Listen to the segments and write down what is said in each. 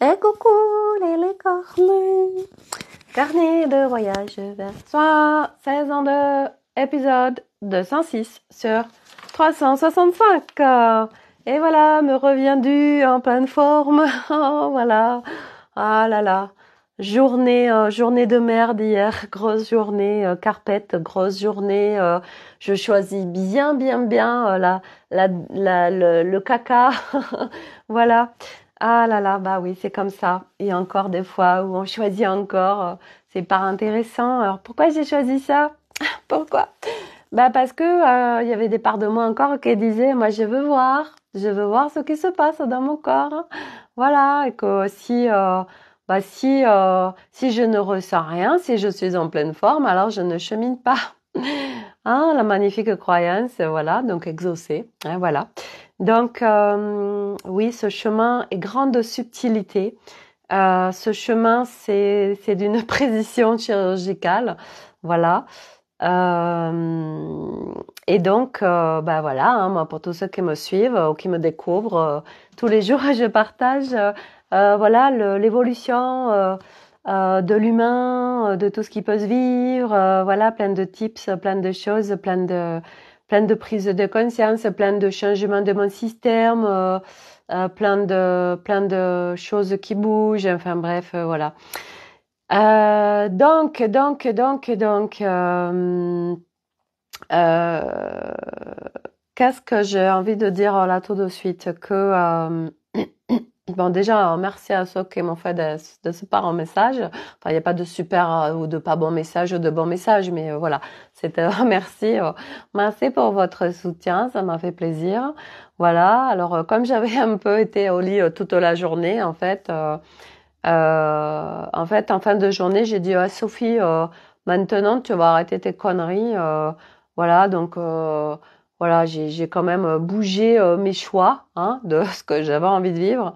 Et eh, coucou les licornes Carnet de voyage vers soi, saison 2, épisode 206 sur 365. Et voilà, me reviens du en pleine forme. Oh, voilà. Ah là là. Journée, euh, journée de merde hier, grosse journée, euh, carpette, grosse journée. Euh, je choisis bien, bien, bien le caca. voilà. Ah là là, bah oui, c'est comme ça. Et encore des fois où on choisit encore, euh, c'est pas intéressant. Alors pourquoi j'ai choisi ça Pourquoi Bah parce que euh, il y avait des parts de moi encore qui disaient, moi je veux voir, je veux voir ce qui se passe dans mon corps. Hein. Voilà, et que si euh, bah si si je ne ressens rien, si je suis en pleine forme, alors je ne chemine pas. Hein, la magnifique croyance, voilà, donc exaucée, hein, voilà. Donc euh, oui, ce chemin est grande subtilité. Euh, ce chemin, c'est d'une précision chirurgicale, voilà. Euh, et donc, bah voilà, hein, moi, pour tous ceux qui me suivent ou qui me découvrent, euh, tous les jours, je partage, euh, voilà, l'évolution de l'humain, de tout ce qui peut se vivre, voilà, plein de tips, plein de choses, plein de plein de prises de conscience, plein de changements de mon système, euh, euh, plein de plein de choses qui bougent. Enfin bref, euh, voilà. donc donc donc donc qu'est-ce que j'ai envie de dire là tout de suite que Bon, déjà, merci à ceux qui m'ont fait de, ce part un message. Enfin, il n'y a pas de super euh, ou de pas bon message ou de bon message, mais euh, voilà, c'était merci. Euh. merci pour votre soutien, ça m'a fait plaisir. Voilà, alors comme j'avais un peu été au lit toute la journée, en fait, en fait, en fin de journée, j'ai dit à «Ah, Sophie, maintenant, tu vas arrêter tes conneries. voilà, donc voilà, j'ai quand même euh, bougé euh, mes choix hein, de ce que j'avais envie de vivre.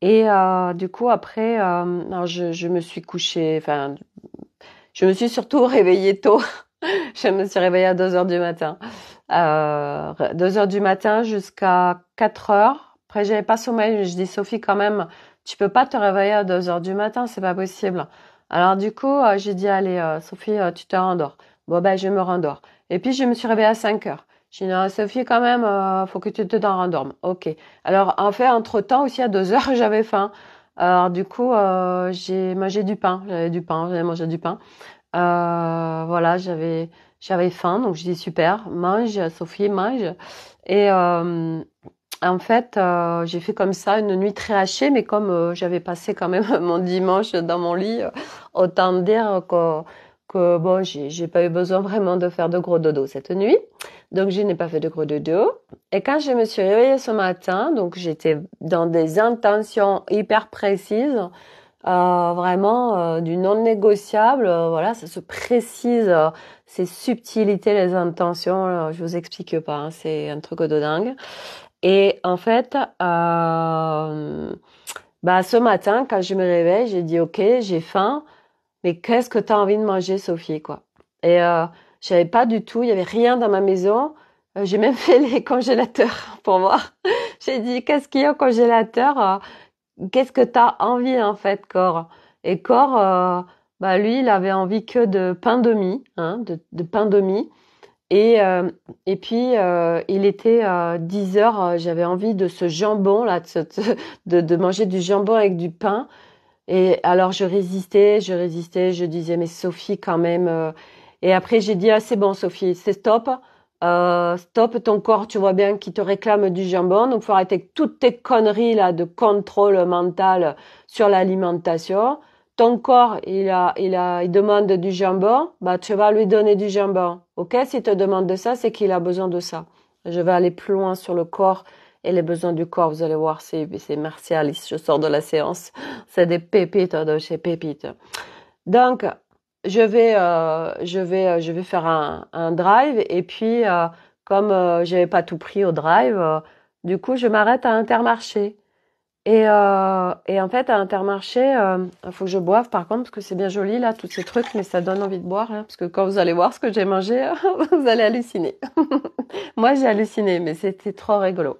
Et euh, du coup, après, euh, je, je, me suis couchée, enfin, je me suis surtout réveillée tôt. je me suis réveillée à 2 heures du matin. 2 euh, heures du matin jusqu'à 4 heures. Après, j'avais pas sommeil. Je dis, Sophie, quand même, tu peux pas te réveiller à 2 heures du matin, c'est pas possible. Alors du coup, j'ai dit, allez, Sophie, tu te rendors. Bon, ben, je me rendors. Et puis, je me suis réveillée à 5 heures. J'ai dit, non, Sophie, quand même, euh, faut que tu te rendormes. Ok. Alors, en fait, entre-temps, aussi, à deux heures, j'avais faim. Alors, du coup, euh, j'ai mangé du pain. J'avais du pain, j'avais mangé du pain. Euh, voilà, j'avais j'avais faim, donc je dis super, mange, Sophie, mange. Et en fait, j'ai fait comme ça une nuit très hachée, mais comme j'avais passé quand même mon dimanche dans mon lit, autant dire que bon, j'ai pas eu besoin vraiment de faire de gros dodo cette nuit. Donc je n'ai pas fait de gros dodo. Et quand je me suis réveillée ce matin, donc j'étais dans des intentions hyper précises, euh, vraiment euh, du non négociable. Euh, voilà, ça se précise, ces subtilités, les intentions. je vous explique pas, hein, c'est un truc de dingue. Et en fait, bah ce matin, quand je me réveille, j'ai dit ok, j'ai faim mais qu'est-ce que tu as envie de manger, Sophie, quoi. Et euh, je n'avais pas du tout, il n'y avait rien dans ma maison. Euh, j'ai même fait les congélateurs pour voir. j'ai dit, qu'est-ce qu'il y a au congélateur euh? Qu'est-ce que tu as envie, en fait, Cor Et Cor, bah, lui, il avait envie que de pain de mie, hein, de, pain de Et, et puis, il était à 10 heures, j'avais envie de ce jambon, là, de, manger du jambon avec du pain. Et alors je résistais, je résistais, je disais mais Sophie quand même. Euh. Et après j'ai dit ah c'est bon Sophie, c'est stop, euh, stop ton corps, tu vois bien qu'il te réclame du jambon, donc faut arrêter toutes tes conneries là de contrôle mental sur l'alimentation. Ton corps il demande du jambon, bah tu vas lui donner du jambon, ok S'il te demande de ça, c'est qu'il a besoin de ça. Je vais aller plus loin sur le corps et les besoins du corps. Vous allez voir, c'est, c'est martial. Je sors de la séance. C'est des pépites hein, de chez pépites. Donc, je vais, euh, je vais, euh, je vais faire un, drive et puis, euh, comme je n'avais pas tout pris au drive, du coup, je m'arrête à Intermarché. Et, et en fait, à Intermarché, il faut que je boive par contre, parce que c'est bien joli là, tous ces trucs, mais ça donne envie de boire. Hein, parce que quand vous allez voir ce que j'ai mangé, vous allez halluciner. Moi, j'ai halluciné, mais c'était trop rigolo.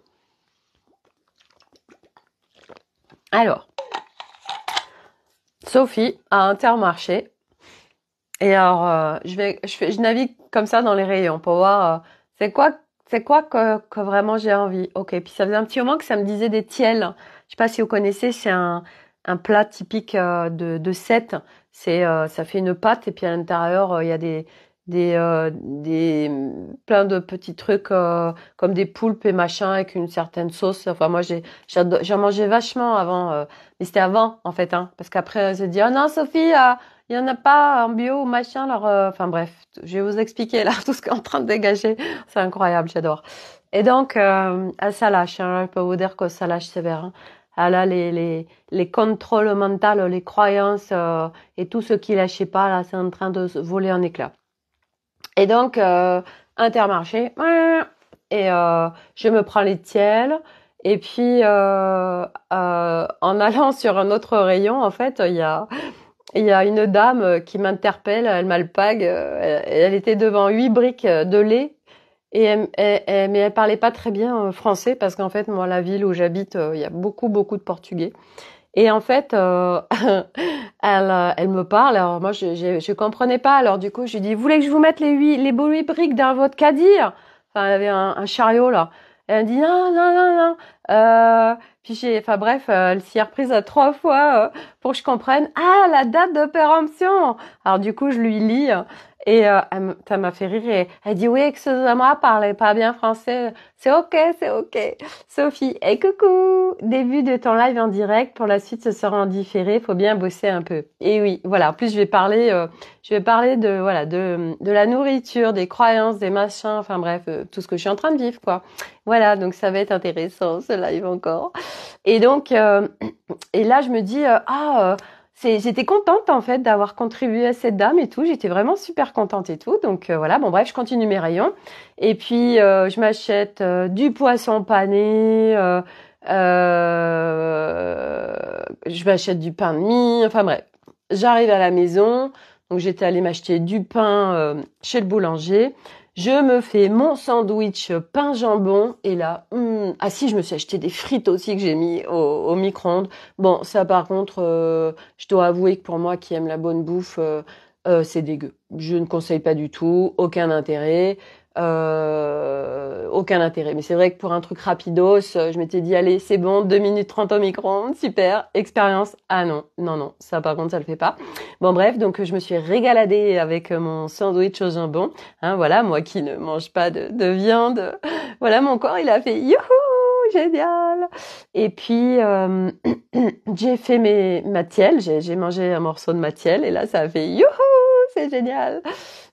Alors, Sophie a Intermarché. Et alors, euh, je, vais, je, je, navigue comme ça dans les rayons pour voir euh, c'est quoi, c'est quoi que, que vraiment j'ai envie. Ok, puis ça faisait un petit moment que ça me disait des tiels. Je sais pas si vous connaissez, c'est un, plat typique euh, de, de C'est, ça fait une pâte et puis à l'intérieur, il y a des, des, euh, des plein de petits trucs euh, comme des poulpes et machin avec une certaine sauce. Enfin moi j'ai j'en mangeais vachement avant, euh, mais c'était avant en fait, hein, parce qu'après j'ai dit oh non Sophie, il y en a pas en bio machin. Alors enfin bref, je vais vous expliquer là tout ce qu'on est en train de dégager, c'est incroyable, j'adore. Et donc à ça lâche, hein, je peux vous dire que ça lâche sévère. Hein. Ah là, les, les, les contrôles mentaux, les croyances et tout ce qui lâchait pas, là, c'est en train de voler en éclats. Et donc, euh, Intermarché, et euh, je me prends les tiels. Et puis, euh, en allant sur un autre rayon, en fait, il y a, il y a une dame qui m'interpelle, elle m'alpague. Elle était devant huit briques de lait et elle, elle, mais elle parlait pas très bien français parce qu'en fait moi la ville où j'habite il y a beaucoup beaucoup de portugais et en fait, euh, elle, euh, elle me parle. Alors moi, je, je, je, comprenais pas. Alors du coup, je lui dis, vous voulez que je vous mette les huit, les beaux huit briques dans votre caddie Enfin, elle avait un, chariot là. elle dit, non, non, non, non. Euh, puis j'ai, enfin bref, euh, elle s'y est reprise à trois fois euh, pour que je comprenne. Ah, la date de péremption. Alors du coup, je lui lis et euh, elle, ça m'a fait rire elle dit oui, excusez-moi, parlais pas bien français. C'est ok, c'est ok. Sophie, et coucou Début de ton live en direct, pour la suite ce sera en différé, faut bien bosser un peu. Et oui, voilà, en plus je vais parler euh, je vais parler de voilà de, de la nourriture, des croyances, des machins, enfin bref, euh, tout ce que je suis en train de vivre quoi. Voilà, donc ça va être intéressant ce live encore. Et donc et là je me dis ah j'étais contente en fait d'avoir contribué à cette dame et tout. J'étais vraiment super contente et tout. Donc euh, voilà, bon bref, je continue mes rayons. Et puis euh, je m'achète euh, du poisson pané, je m'achète du pain de mie. Enfin bref, j'arrive à la maison. Donc j'étais allée m'acheter du pain chez le boulanger. Je me fais mon sandwich pain jambon et là, hmm, ah si, je me suis acheté des frites aussi que j'ai mis au, micro-ondes. Bon, ça par contre, euh, je dois avouer que pour moi qui aime la bonne bouffe, euh, euh, c'est dégueu. Je ne conseille pas du tout, aucun intérêt. Euh, aucun intérêt. Mais c'est vrai que pour un truc rapidos, euh, je m'étais dit, allez, c'est bon, 2 minutes 30 au micro-ondes, super, expérience. Ah non, non, non, ça par contre, ça le fait pas. Bon, bref, donc je me suis régaladée avec euh, mon sandwich au jambon. Hein, voilà, moi qui ne mange pas de, viande, voilà, mon corps, il a fait, youhou, génial Et puis, euh, j'ai fait mes, ma j'ai mangé un morceau de ma et là, ça a fait, youhou c'est génial.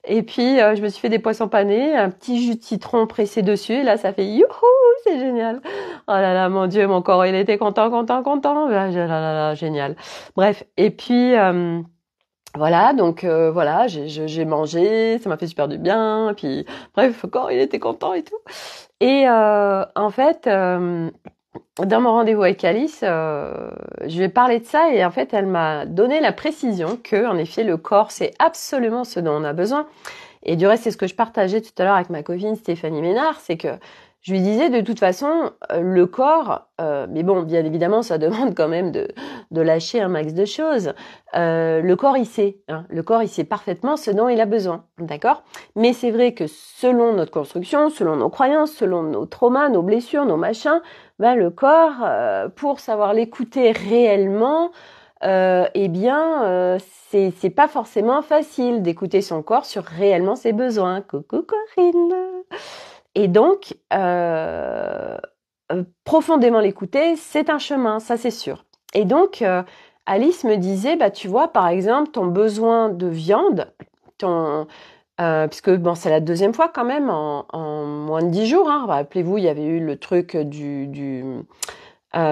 Et puis euh, je me suis fait des poissons panés, un petit jus de citron pressé dessus. Et là, ça fait youhou, c'est génial. Oh là là, mon Dieu, mon corps, il était content, content, content. Ah, là, génial. Bref, et puis. Euh, voilà, donc euh, voilà, j'ai mangé, ça m'a fait super du bien, puis bref, corps, il était content et tout. Et en fait, dans mon rendez-vous avec Alice, euh, je lui ai parlé de ça et en fait, elle m'a donné la précision que, en effet, le corps, c'est absolument ce dont on a besoin. Et du reste, c'est ce que je partageais tout à l'heure avec ma copine Stéphanie Ménard, c'est que je lui disais de toute façon, euh, le corps, euh, mais bon, bien évidemment, ça demande quand même de, de lâcher un max de choses. Euh, le corps, il sait, hein. le corps, il sait parfaitement ce dont il a besoin, d'accord Mais c'est vrai que selon notre construction, selon nos croyances, selon nos traumas, nos blessures, nos machins, ben, le corps, pour savoir l'écouter réellement, euh, eh bien, euh, c'est pas forcément facile d'écouter son corps sur réellement ses besoins. Coucou Corinne et donc, euh, euh, profondément l'écouter, c'est un chemin, ça c'est sûr. Et donc, euh, Alice me disait, bah tu vois, par exemple, ton besoin de viande, ton puisque bon, c'est la deuxième fois quand même en, moins de dix jours. Hein. Rappelez-vous, il y avait eu le truc du, du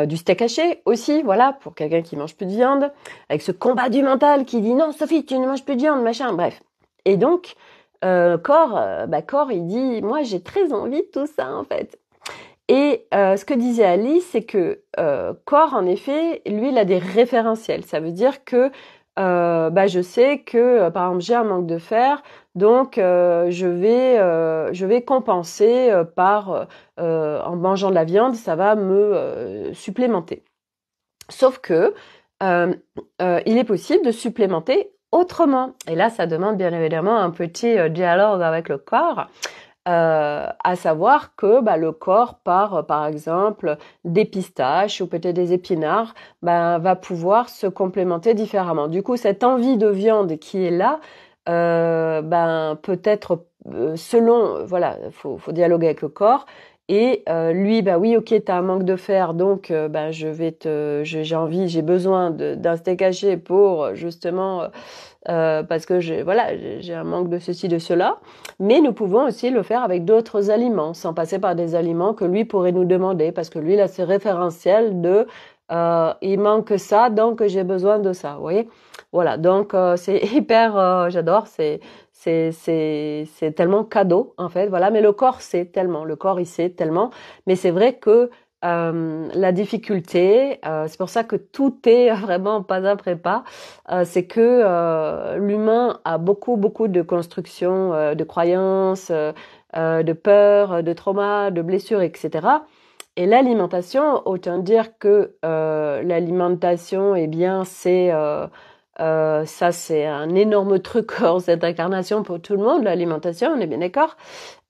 du steak haché aussi, voilà, pour quelqu'un qui mange plus de viande, avec ce combat du mental qui dit non, Sophie, tu ne manges plus de viande, machin, bref. Et donc, euh, Cor, euh, bah il dit, moi j'ai très envie de tout ça en fait. Et euh, ce que disait Ali, c'est que Cor, en effet, lui, il a des référentiels. Ça veut dire que bah, je sais que, par exemple, j'ai un manque de fer, donc je, vais, je vais compenser par, en mangeant de la viande, ça va me supplémenter. Sauf que il est possible de supplémenter autrement. Et là, ça demande bien évidemment un petit euh, dialogue avec le corps. Euh, à savoir que bah, le corps par euh, par exemple des pistaches ou peut-être des épinards bah, va pouvoir se complémenter différemment. Du coup, cette envie de viande qui est là, ben, peut-être selon voilà, faut, faut dialoguer avec le corps et euh, lui, bah oui, ok, t'as un manque de fer, donc ben je vais te, j'ai envie, j'ai besoin d'un steak haché pour justement euh, parce que j'ai voilà, j'ai un manque de ceci, de cela. Mais nous pouvons aussi le faire avec d'autres aliments, sans passer par des aliments que lui pourrait nous demander, parce que lui, là, c'est référentiel de il manque ça, donc j'ai besoin de ça. Vous voyez, voilà. Donc c'est hyper, j'adore, c'est c'est tellement cadeau en fait voilà mais le corps sait tellement le corps il sait tellement mais c'est vrai que euh, la difficulté euh, c'est pour ça que tout est vraiment pas après pas euh, c'est que l'humain a beaucoup beaucoup de constructions de croyances de peurs de traumas de blessures etc et l'alimentation autant dire que l'alimentation eh bien c'est euh, ça, c'est un énorme truc hors cette incarnation pour tout le monde, l'alimentation, on est bien d'accord.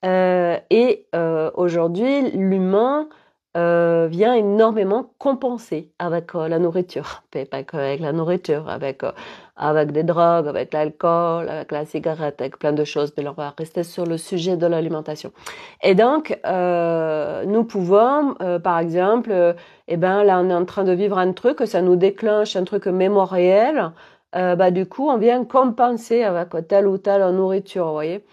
Euh, et euh, aujourd'hui, l'humain vient énormément compenser avec la nourriture, pas avec la nourriture, avec, avec des drogues, avec l'alcool, avec la cigarette, avec plein de choses, mais on va rester sur le sujet de l'alimentation. Et donc, nous pouvons, par exemple, eh ben là, on est en train de vivre un truc, ça nous déclenche un truc mémoriel, euh, bah, du coup, on vient compenser avec telle ou telle nourriture, vous voyez.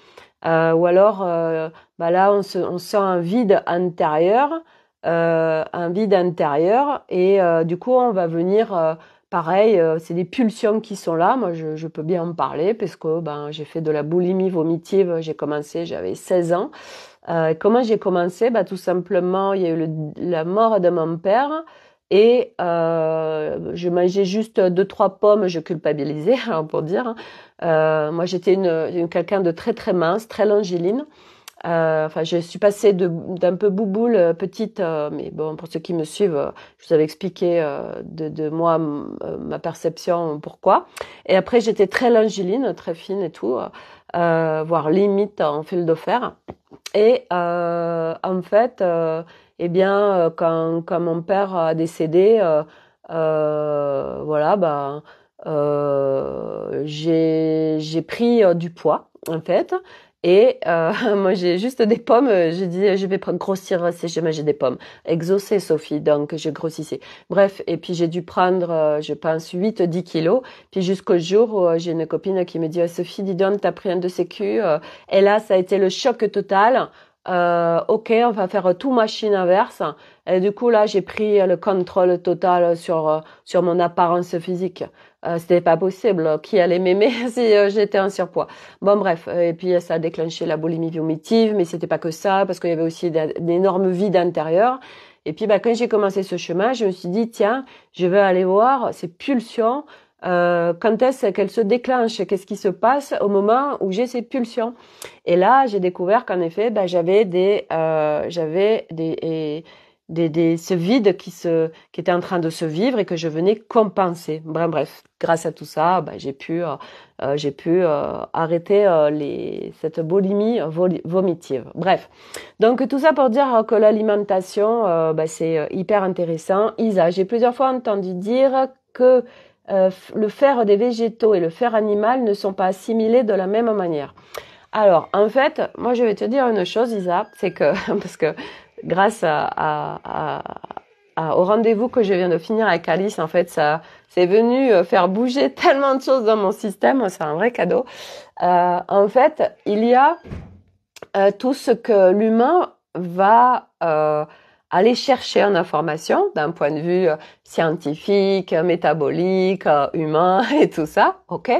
Euh, ou alors, euh, bah là, on, se, on, sent un vide intérieur, euh, un vide intérieur, et du coup, on va venir, pareil, c'est des pulsions qui sont là. Moi, je, je peux bien en parler, parce que ben, j'ai fait de la boulimie vomitive, j'ai commencé, j'avais 16 ans. comment j'ai commencé bah, Tout simplement, il y a eu la mort de mon père. Et euh, je mangeais juste deux trois pommes, je culpabilisais hein, pour dire. Hein. Euh, moi, j'étais une, quelqu'un de très très mince, très longiline. Euh, enfin, je suis passée d'un peu bouboule euh, petite, euh, mais bon, pour ceux qui me suivent, je vous avais expliqué euh, de, de, moi ma perception pourquoi. Et après, j'étais très longiline, très fine et tout, voire limite en fil de fer. Et en fait eh bien, euh, quand, mon père a décédé, euh, euh, voilà, bah, euh, j'ai pris du poids, en fait. Et moi, j'ai juste des pommes. Je dit, je vais grossir. si jamais j'ai des pommes. Exaucé, Sophie. Donc, je grossissais. Bref, et puis j'ai dû prendre, je pense, 8-10 kilos. Puis jusqu'au jour où j'ai une copine qui me dit, «Ah, Sophie, dis donc, t'as pris un de sécu. Et là, ça a été le choc total. Euh, ok, on va faire tout machine inverse. Et du coup, là, j'ai pris le contrôle total sur euh, sur mon apparence physique. Ce euh, C'était pas possible. Qui allait m'aimer si j'étais en surpoids Bon, bref. Et puis, ça a déclenché la bulimie vomitive, mais c'était pas que ça, parce qu'il y avait aussi d'énormes vides intérieurs. Et puis, bah, quand j'ai commencé ce chemin, je me suis dit, tiens, je veux aller voir ces pulsions euh, quand est-ce qu'elle se déclenche, qu'est-ce qui se passe au moment où j'ai ces pulsions. Et là, j'ai découvert qu'en effet, ben, j'avais des, euh, j'avais des, des, des, ce vide qui se, qui était en train de se vivre et que je venais compenser. Bref, bref grâce à tout ça, ben, j'ai pu, euh, euh, j'ai pu euh, arrêter les, cette bolimie vomitive. Bref, donc tout ça pour dire que l'alimentation, bah c'est hyper intéressant. Isa, j'ai plusieurs fois entendu dire que euh, le fer des végétaux et le fer animal ne sont pas assimilés de la même manière. Alors, en fait, moi, je vais te dire une chose, Isa, c'est que, parce que grâce à, au rendez-vous que je viens de finir avec Alice, en fait, ça, c'est venu euh, faire bouger tellement de choses dans mon système, c'est un vrai cadeau. Euh, en fait, il y a tout ce que l'humain va aller chercher en information d'un point de vue euh, scientifique, métabolique, euh, humain et tout ça, ok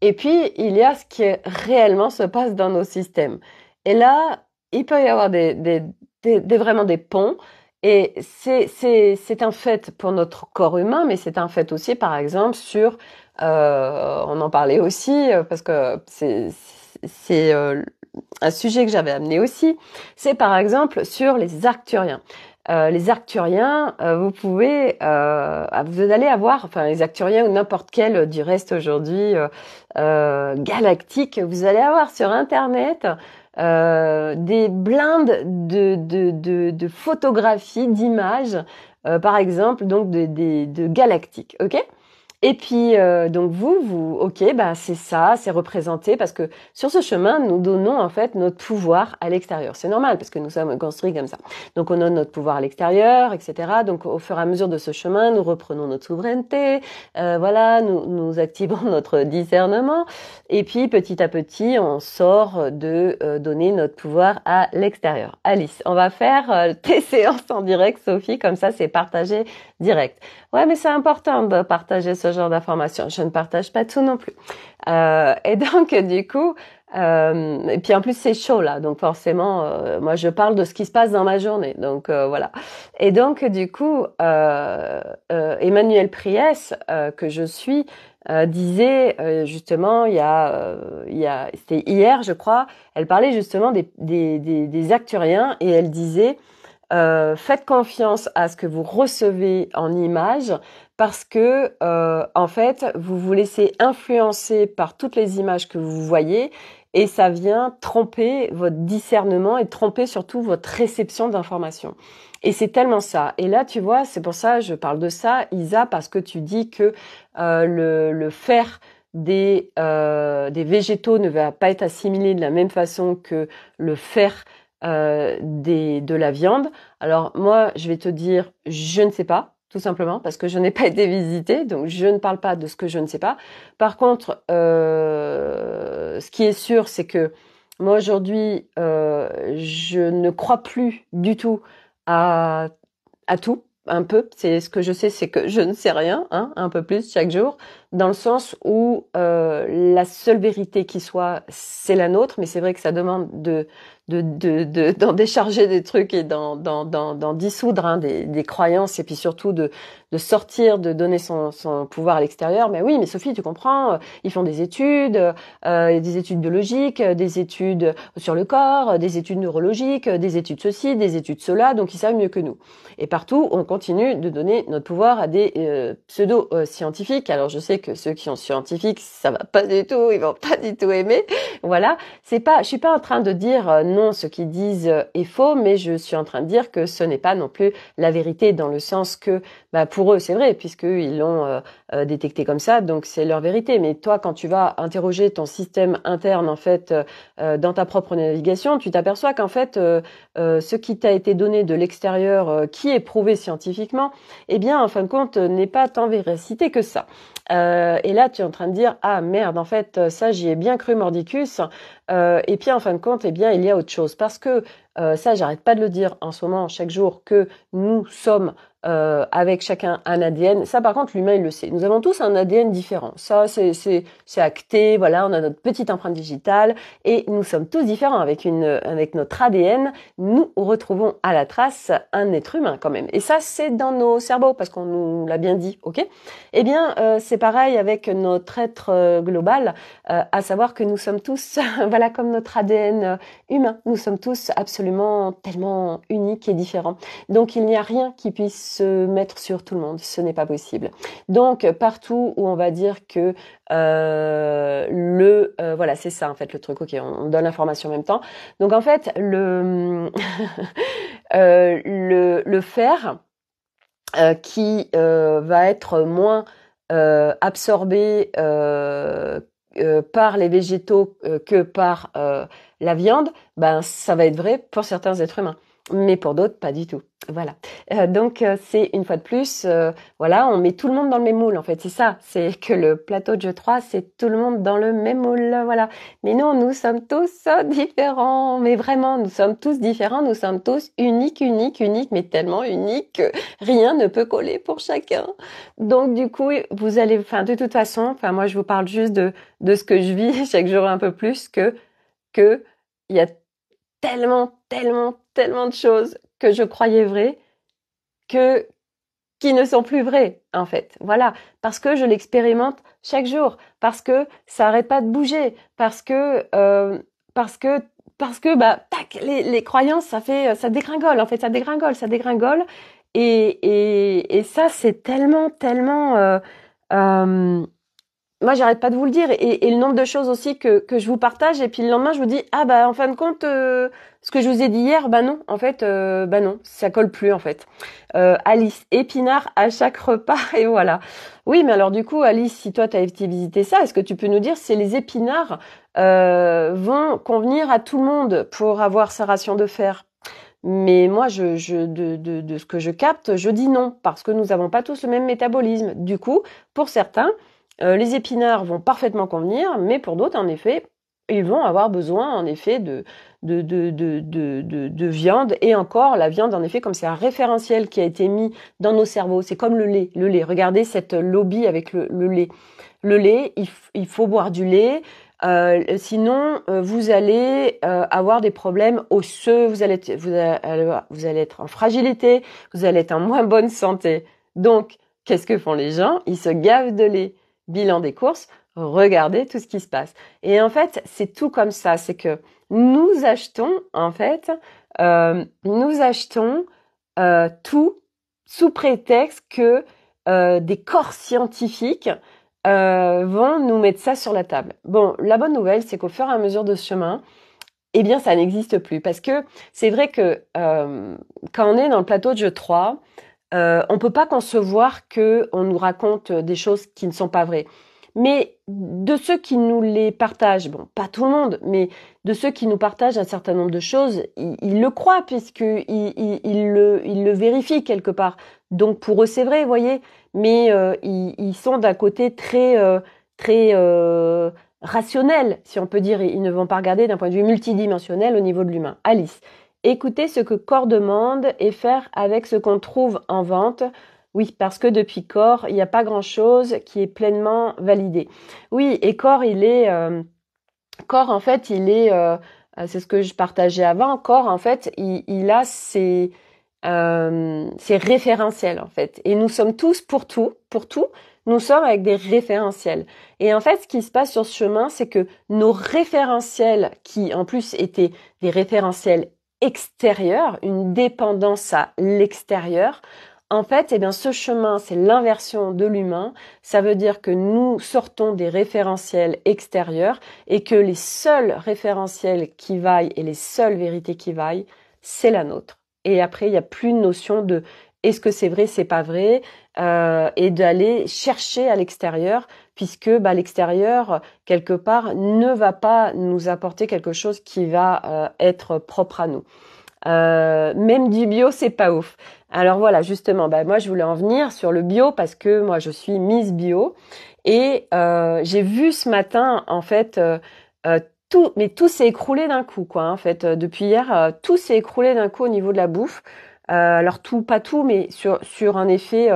Et puis, il y a ce qui réellement se passe dans nos systèmes. Et là, il peut y avoir des, vraiment des ponts. Et c'est un fait pour notre corps humain, mais c'est un fait aussi, par exemple, sur, euh, on en parlait aussi, parce que c'est un sujet que j'avais amené aussi, c'est par exemple sur les Arcturiens. Euh, les Arcturiens, euh, vous pouvez, euh, vous allez avoir, enfin les Arcturiens ou n'importe quel du reste aujourd'hui galactique, vous allez avoir sur Internet des blindes de, photographies, d'images, par exemple donc de, de, de galactiques, ok et puis euh, donc vous, vous, ok, bah c'est ça, c'est représenté parce que sur ce chemin, nous donnons en fait notre pouvoir à l'extérieur. C'est normal parce que nous sommes construits comme ça. Donc on donne notre pouvoir à l'extérieur, etc. Donc au fur et à mesure de ce chemin, nous reprenons notre souveraineté, euh, voilà, nous, nous activons notre discernement et puis petit à petit, on sort de euh, donner notre pouvoir à l'extérieur. Alice, on va faire tes séances en direct, Sophie, comme ça c'est partagé direct. Ouais, mais c'est important de partager ce genre d'informations. Je ne partage pas tout non plus. Euh, et donc, du coup, euh, et puis en plus c'est chaud là, donc forcément, euh, moi je parle de ce qui se passe dans ma journée, donc euh, voilà. Et donc du coup, euh, Emmanuel Priès, que je suis, disait justement, il y a, il y a, c'était hier je crois, elle parlait justement des, des, des, des acturiens et elle disait euh, faites confiance à ce que vous recevez en images parce que euh, en fait vous vous laissez influencer par toutes les images que vous voyez et ça vient tromper votre discernement et tromper surtout votre réception d'informations. Et c'est tellement ça. Et là, tu vois, c'est pour ça je parle de ça, Isa, parce que tu dis que euh, le, fer des, des végétaux ne va pas être assimilé de la même façon que le fer euh, des, de la viande. Alors moi, je vais te dire, je ne sais pas, tout simplement, parce que je n'ai pas été visitée, donc je ne parle pas de ce que je ne sais pas. Par contre, euh, ce qui est sûr, c'est que moi aujourd'hui, euh, je ne crois plus du tout à, tout, un peu. C'est ce que je sais, c'est que je ne sais rien, hein, un peu plus chaque jour dans le sens où euh, la seule vérité qui soit, c'est la nôtre, mais c'est vrai que ça demande de d'en de, de, décharger des trucs et d'en dissoudre hein, des, des, croyances et puis surtout de, sortir, de donner son, son pouvoir à l'extérieur. Mais oui, mais Sophie, tu comprends, euh, ils font des études, euh, des études biologiques, euh, des études sur le corps, euh, des études neurologiques, des études ceci, des études cela, donc ils savent mieux que nous. Et partout, on continue de donner notre pouvoir à des pseudo-scientifiques. Alors je sais que ceux qui sont scientifiques, ça va pas du tout, ils vont pas du tout aimer. Voilà, c'est pas, je suis pas en train de dire euh, non, ce qu'ils disent euh, est faux, mais je suis en train de dire que ce n'est pas non plus la vérité dans le sens que, bah, pour eux, c'est vrai, puisqu'ils l'ont euh, détecté comme ça, donc c'est leur vérité. Mais toi, quand tu vas interroger ton système interne, en fait, dans ta propre navigation, tu t'aperçois qu'en fait, ce qui t'a été donné de l'extérieur, qui est prouvé scientifiquement, eh bien, en fin de compte, n'est pas tant véracité que ça. Euh, et là, tu es en train de dire ah merde, en fait, euh, ça j'y ai bien cru mordicus. Euh, et puis en fin de compte, eh bien, il y a autre chose parce que ça, j'arrête pas de le dire en ce moment, chaque jour, que nous sommes euh, avec chacun un ADN. Ça, par contre, l'humain, il le sait. Nous avons tous un ADN différent. Ça, c'est acté. Voilà, on a notre petite empreinte digitale et nous sommes tous différents avec une, avec notre ADN. Nous retrouvons à la trace un être humain quand même. Et ça, c'est dans nos cerveaux parce qu'on nous l'a bien dit, ok Eh bien, euh, c'est pareil avec notre être euh, global, euh, à savoir que nous sommes tous, voilà, comme notre ADN humain. Nous sommes tous absolument tellement uniques et différents. Donc, il n'y a rien qui puisse se mettre sur tout le monde. Ce n'est pas possible. Donc partout où on va dire que euh, le euh, voilà c'est ça en fait le truc. Ok, on, donne l'information en même temps. Donc en fait le fer euh, le, le, qui va être moins absorbé par les végétaux que par la viande, ben ça va être vrai pour certains êtres humains mais pour d'autres pas du tout. Voilà. Euh, donc euh, c'est une fois de plus, euh, voilà, on met tout le monde dans le même moule en fait. C'est ça, c'est que le plateau de jeu 3, c'est tout le monde dans le même moule, voilà. Mais non, nous sommes tous différents, mais vraiment, nous sommes tous différents, nous sommes tous uniques, uniques, uniques, mais tellement uniques que rien ne peut coller pour chacun. Donc du coup, vous allez, enfin de toute façon, enfin moi je vous parle juste de de ce que je vis chaque jour un peu plus que que il y a tellement, tellement, tellement de choses que je croyais vraies que qui ne sont plus vraies en fait. Voilà, parce que je l'expérimente chaque jour, parce que ça arrête pas de bouger, parce que euh, parce que parce que bah tac les, croyances ça fait ça dégringole en fait ça dégringole ça dégringole et et, ça c'est tellement tellement euh, euh, moi, j'arrête pas de vous le dire, et, le nombre de choses aussi que, que je vous partage, et puis le lendemain, je vous dis ah bah en fin de compte, euh, ce que je vous ai dit hier, bah non, en fait, euh, bah non, ça colle plus en fait. Euh, Alice, épinard à chaque repas, et voilà. Oui, mais alors du coup, Alice, si toi tu as été ça, est-ce que tu peux nous dire si les épinards euh, vont convenir à tout le monde pour avoir sa ration de fer mais moi, je, je, de, de ce que je capte, je dis non, parce que nous n'avons pas tous le même métabolisme. Du coup, pour certains, euh, les épinards vont parfaitement convenir, mais pour d'autres, en effet, ils vont avoir besoin en effet de de, de, de, de, viande et encore la viande en effet comme c'est un référentiel qui a été mis dans nos cerveaux c'est comme le lait le lait regardez cette lobby avec le, le lait le lait il, faut boire du lait euh, sinon euh, vous allez avoir des problèmes osseux vous allez vous allez, vous allez être en fragilité vous allez être en moins bonne santé donc qu'est-ce que font les gens ils se gavent de lait bilan des courses, regardez tout ce qui se passe. Et en fait, c'est tout comme ça, c'est que nous achetons, en fait, euh, nous achetons euh, tout sous prétexte que euh, des corps scientifiques vont nous mettre ça sur la table. Bon, la bonne nouvelle, c'est qu'au fur et à mesure de ce chemin, eh bien, ça n'existe plus. Parce que c'est vrai que quand on est dans le plateau de jeu 3, euh, on ne peut pas concevoir qu'on nous raconte euh, des choses qui ne sont pas vraies. Mais de ceux qui nous les partagent, bon, pas tout le monde, mais de ceux qui nous partagent un certain nombre de choses, ils, le croient puisqu'ils ils, le, vérifient quelque part. Donc pour eux, c'est vrai, vous voyez, mais euh, ils, sont d'un côté très, très rationnels, si on peut dire. Ils ne vont pas regarder d'un point de vue multidimensionnel au niveau de l'humain. Alice écouter ce que corps demande et faire avec ce qu'on trouve en vente. Oui, parce que depuis corps, il n'y a pas grand-chose qui est pleinement validé. Oui, et corps, il est... Euh, corps, en fait, il est... Euh, euh, c'est ce que je partageais avant. Corps, en fait, il, a ses... référentiels. en fait. Et nous sommes tous pour tout, pour tout, nous sommes avec des référentiels. Et en fait, ce qui se passe sur ce chemin, c'est que nos référentiels, qui en plus étaient des référentiels extérieur, une dépendance à l'extérieur, en fait, eh bien, ce chemin, c'est l'inversion de l'humain. Ça veut dire que nous sortons des référentiels extérieurs et que les seuls référentiels qui vaillent et les seules vérités qui vaillent, c'est la nôtre. Et après, il n'y a plus de notion de est-ce que c'est vrai, c'est pas vrai, euh, et d'aller chercher à l'extérieur puisque bah, l'extérieur, quelque part, ne va pas nous apporter quelque chose qui va euh, être propre à nous. Euh, même du bio, c'est pas ouf. Alors voilà, justement, bah, moi je voulais en venir sur le bio parce que moi je suis mise bio et euh, j'ai vu ce matin en fait tout, mais tout s'est écroulé d'un coup quoi. En fait, depuis hier, tout s'est écroulé d'un coup au niveau de la bouffe. alors tout, pas tout, mais sur, sur un effet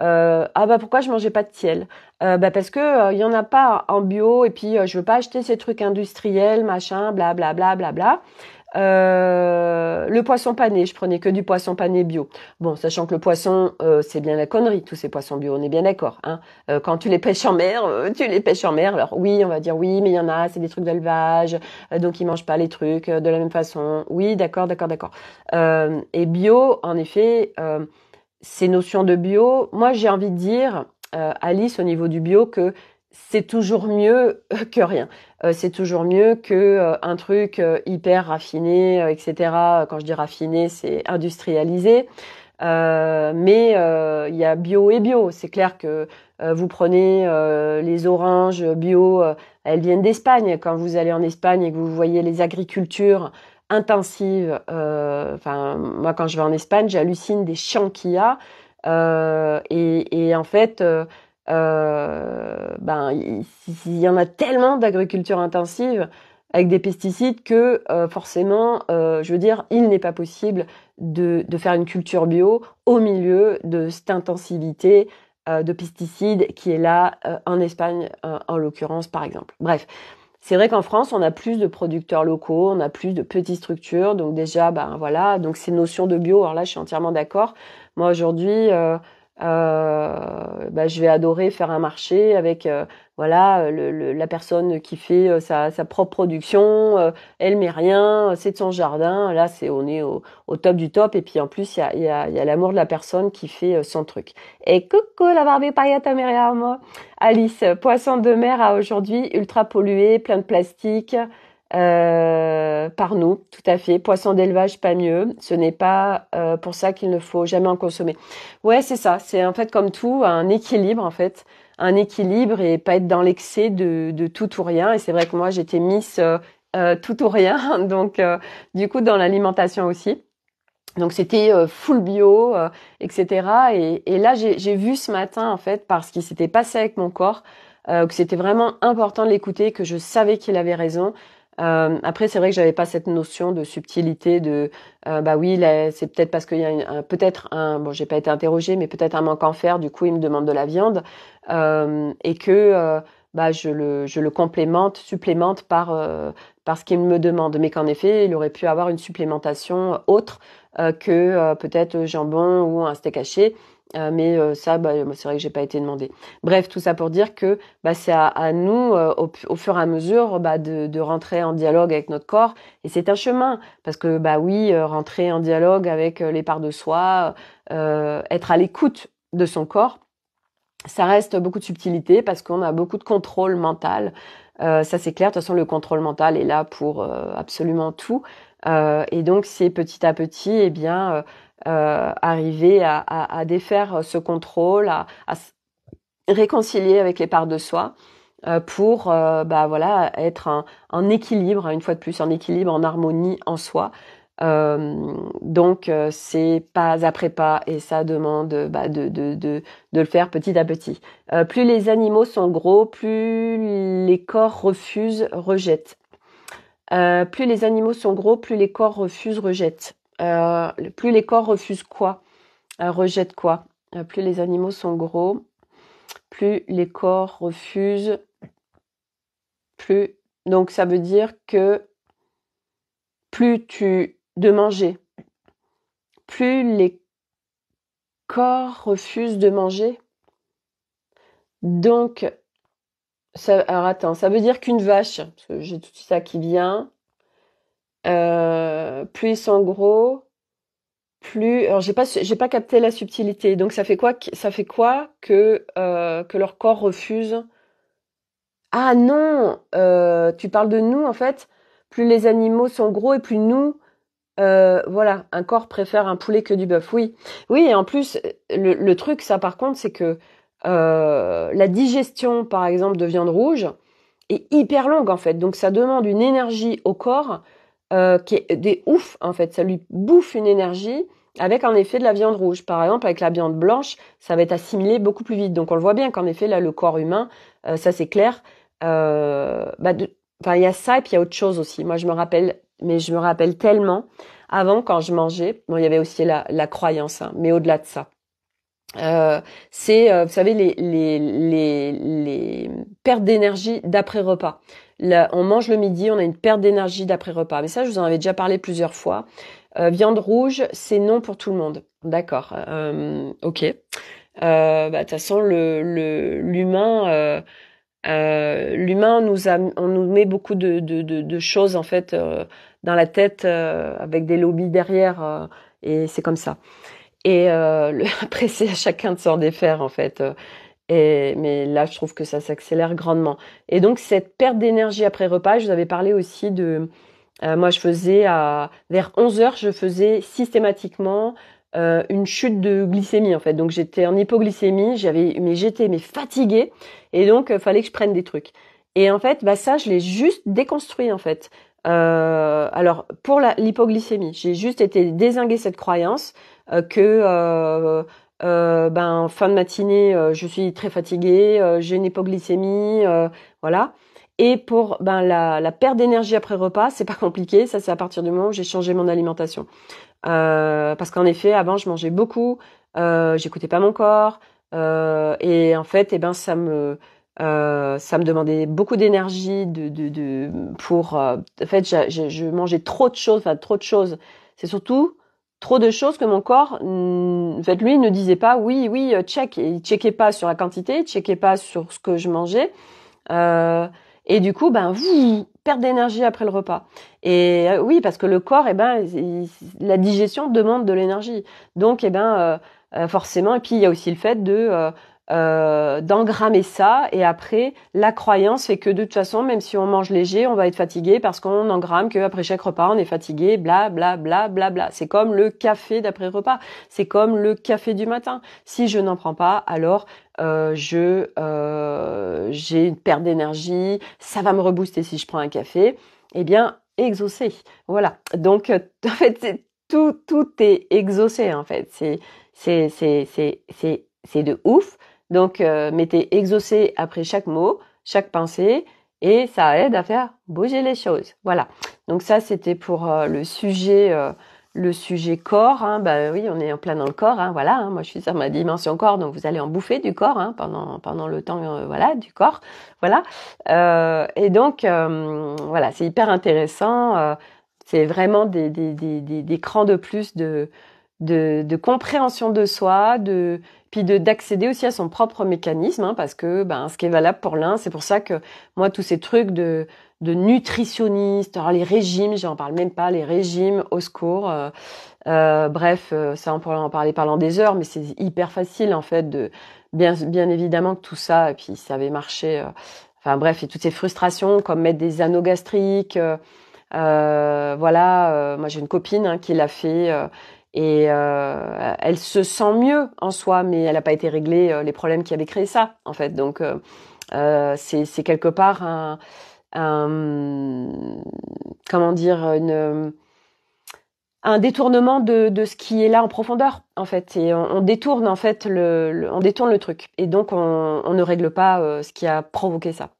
euh, ah bah pourquoi je mangeais pas de ciel ?»« euh, bah parce que il euh, y en a pas en bio et puis je veux pas acheter ces trucs industriels machin bla bla bla bla bla le poisson pané je prenais que du poisson pané bio bon sachant que le poisson c'est bien la connerie tous ces poissons bio on est bien d'accord hein quand tu les pêches en mer tu les pêches en mer alors oui on va dire oui mais il y en a c'est des trucs d'élevage donc ils mangent pas les trucs de la même façon oui d'accord d'accord d'accord et bio en effet ces notions de bio, moi j'ai envie de dire, euh, Alice, au niveau du bio, que c'est toujours mieux que rien. Euh, c'est toujours mieux que euh, un truc hyper raffiné, etc. Quand je dis raffiné, c'est industrialisé. mais il y a bio et bio. C'est clair que vous prenez les oranges bio, elles viennent d'Espagne. Quand vous allez en Espagne et que vous voyez les agricultures intensive. Euh, enfin, moi, quand je vais en Espagne, j'hallucine des champs qu'il y a. Euh, et, en fait, euh, ben, il, y en a tellement d'agriculture intensive avec des pesticides que forcément, je veux dire, il n'est pas possible de, faire une culture bio au milieu de cette intensivité de pesticides qui est là en Espagne, en l'occurrence, par exemple. Bref, c'est vrai qu'en France, on a plus de producteurs locaux, on a plus de petites structures, donc déjà, ben voilà, donc ces notions de bio. Alors là, je suis entièrement d'accord. Moi aujourd'hui, euh, euh, bah, je vais adorer faire un marché avec euh, voilà le, le, la personne qui fait euh, sa, sa, propre production, euh, elle met rien, c'est de son jardin. Là, c'est on est au, au, top du top et puis en plus il y a, y a, y a l'amour de la personne qui fait son truc. Et coucou la Barbie moi, Alice, poisson de mer a aujourd'hui ultra pollué, plein de plastique. Euh, par nous, tout à fait. Poisson d'élevage, pas mieux. Ce n'est pas euh, pour ça qu'il ne faut jamais en consommer. Ouais, c'est ça. C'est en fait comme tout, un équilibre en fait, un équilibre et pas être dans l'excès de, de, tout ou rien. Et c'est vrai que moi j'étais Miss euh, tout ou rien, donc du coup dans l'alimentation aussi. Donc c'était full bio, etc. Et, et là j'ai vu ce matin en fait parce qu'il s'était passé avec mon corps que c'était vraiment important de l'écouter, que je savais qu'il avait raison. Euh, après, c'est vrai que j'avais pas cette notion de subtilité, de euh, bah oui, c'est peut-être parce qu'il y a peut-être un, bon, j'ai pas été interrogée, mais peut-être un manque en fer. Du coup, il me demande de la viande euh, et que euh, bah je le je le complémente, supplémente par euh, par ce qu'il me demande, mais qu'en effet, il aurait pu avoir une supplémentation autre que peut-être jambon ou un steak haché euh, mais euh, ça, bah, euh, c'est vrai que j'ai pas été demandé. Bref, tout ça pour dire que bah, c'est à, à, nous, au, fur et à mesure, bah, de, de, rentrer en dialogue avec notre corps. Et c'est un chemin, parce que bah oui, rentrer en dialogue avec les parts de soi, être à l'écoute de son corps, ça reste beaucoup de subtilité parce qu'on a beaucoup de contrôle mental. ça c'est clair. De toute façon, le contrôle mental est là pour absolument tout. et donc, c'est petit à petit, et eh bien euh, arriver à, défaire ce contrôle, à, à, réconcilier avec les parts de soi euh, pour euh, bah, voilà, être en équilibre, une fois de plus, en équilibre, en harmonie en soi. donc c'est pas après pas et ça demande bah, de, de, le faire petit à petit. plus les animaux sont gros, plus les corps refusent, rejettent. plus les animaux sont gros, plus les corps refusent, rejettent. Euh, plus les corps refusent quoi, euh, rejettent quoi. Euh, plus les animaux sont gros, plus les corps refusent, plus. Donc ça veut dire que plus tu de manger, plus les corps refusent de manger. Donc, ça, alors attends, ça veut dire qu'une vache, j'ai tout ça qui vient, euh, plus ils sont gros, plus. Alors j'ai pas j'ai pas capté la subtilité. Donc ça fait quoi ça fait quoi que euh, que leur corps refuse Ah non, euh, tu parles de nous en fait. Plus les animaux sont gros et plus nous. voilà, un corps préfère un poulet que du bœuf. Oui, oui. Et en plus, le, le truc, ça par contre, c'est que la digestion, par exemple, de viande rouge est hyper longue en fait. Donc ça demande une énergie au corps euh, qui est des ouf en fait. Ça lui bouffe une énergie avec en effet de la viande rouge. Par exemple, avec la viande blanche, ça va être assimilé beaucoup plus vite. Donc on le voit bien qu'en effet, là, le corps humain, euh, ça c'est clair. Euh, bah Enfin, il y a ça et puis il y a autre chose aussi. Moi, je me rappelle, mais je me rappelle tellement, avant quand je mangeais, bon, il y avait aussi la, la croyance, hein, mais au-delà de ça. Euh, c'est, vous savez, les, les, les, les pertes d'énergie d'après repas on mange le midi, on a une perte d'énergie d'après repas. Mais ça, je vous en avais déjà parlé plusieurs fois. Euh, viande rouge, c'est non pour tout le monde. D'accord. Euh, ok. Euh, bah, de toute façon, le l'humain, euh, euh, l'humain nous on nous met beaucoup de, de, choses en fait dans la tête avec des lobbies derrière et c'est comme ça. Et le, après, c'est à chacun de s'en défaire en fait mais là, je trouve que ça s'accélère grandement. Et donc, cette perte d'énergie après repas, je vous avais parlé aussi de... Euh, moi, je faisais à... Vers 11 heures, je faisais systématiquement euh, une chute de glycémie, en fait. Donc, j'étais en hypoglycémie, j'avais... Mais j'étais mais fatiguée. Et donc, euh, fallait que je prenne des trucs. Et en fait, bah, ça, je l'ai juste déconstruit, en fait. alors, pour l'hypoglycémie, j'ai juste été désinguer cette croyance que euh, ben fin de matinée, euh, je suis très fatiguée, euh, j'ai une hypoglycémie, euh, voilà. Et pour ben la, la perte d'énergie après repas, c'est pas compliqué. Ça, c'est à partir du moment où j'ai changé mon alimentation. parce qu'en effet, avant, je mangeais beaucoup, j'écoutais pas mon corps, et en fait, eh ben ça me ça me demandait beaucoup d'énergie de, de, de, pour en fait je, je mangeais trop de choses enfin trop de choses c'est surtout trop de choses que mon corps, en lui, ne disait pas oui, oui, euh, check. Il checkait pas sur la quantité, il checkait pas sur ce que je mangeais. Euh, et du coup, ben, vous perte d'énergie après le repas. Et euh, oui, parce que le corps, eh ben, la digestion demande de l'énergie. Donc, eh ben, forcément. Et puis, il y a aussi le fait de euh, d'engrammer ça et après la croyance fait que de toute façon même si on mange léger on va être fatigué parce qu'on engramme que après chaque repas on est fatigué bla bla bla bla bla c'est comme le café d'après repas c'est comme le café du matin si je n'en prends pas alors euh, je euh, j'ai une perte d'énergie ça va me rebooster si je prends un café et eh bien exaucé voilà donc euh, en fait tout tout est exaucé en fait c'est c'est c'est c'est c'est de ouf donc, euh, mettez exaucé après chaque mot, chaque pensée, et ça aide à faire bouger les choses. Voilà. Donc ça, c'était pour euh, le sujet, euh, le sujet corps. Hein. Bah, oui, on est en plein dans le corps. Hein, voilà. Hein. Moi, je suis sur ma dimension corps, donc vous allez en bouffer du corps hein, pendant pendant le temps, voilà, du corps. Voilà. et donc voilà, c'est hyper intéressant. c'est vraiment des des, des, des, des, crans de plus de de, compréhension de soi, de puis de d'accéder aussi à son propre mécanisme, hein, parce que ben ce qui est valable pour l'un, c'est pour ça que moi tous ces trucs de de nutritionniste, les régimes, j'en parle même pas, les régimes au secours, euh, euh, bref, euh, ça on pourrait en parler pendant des heures, mais c'est hyper facile en fait de bien bien évidemment que tout ça, et puis ça avait marché, enfin bref, et toutes ces frustrations comme mettre des anneaux gastriques. voilà, moi j'ai une copine hein, qui l'a fait, et euh, elle se sent mieux en soi, mais elle n'a pas été réglée euh, les problèmes qui avaient créé ça, en fait. Donc euh, c'est quelque part un, comment dire un détournement de, de, ce qui est là en profondeur en fait et on, détourne en fait le, on détourne le truc et donc on ne règle pas ce qui a provoqué ça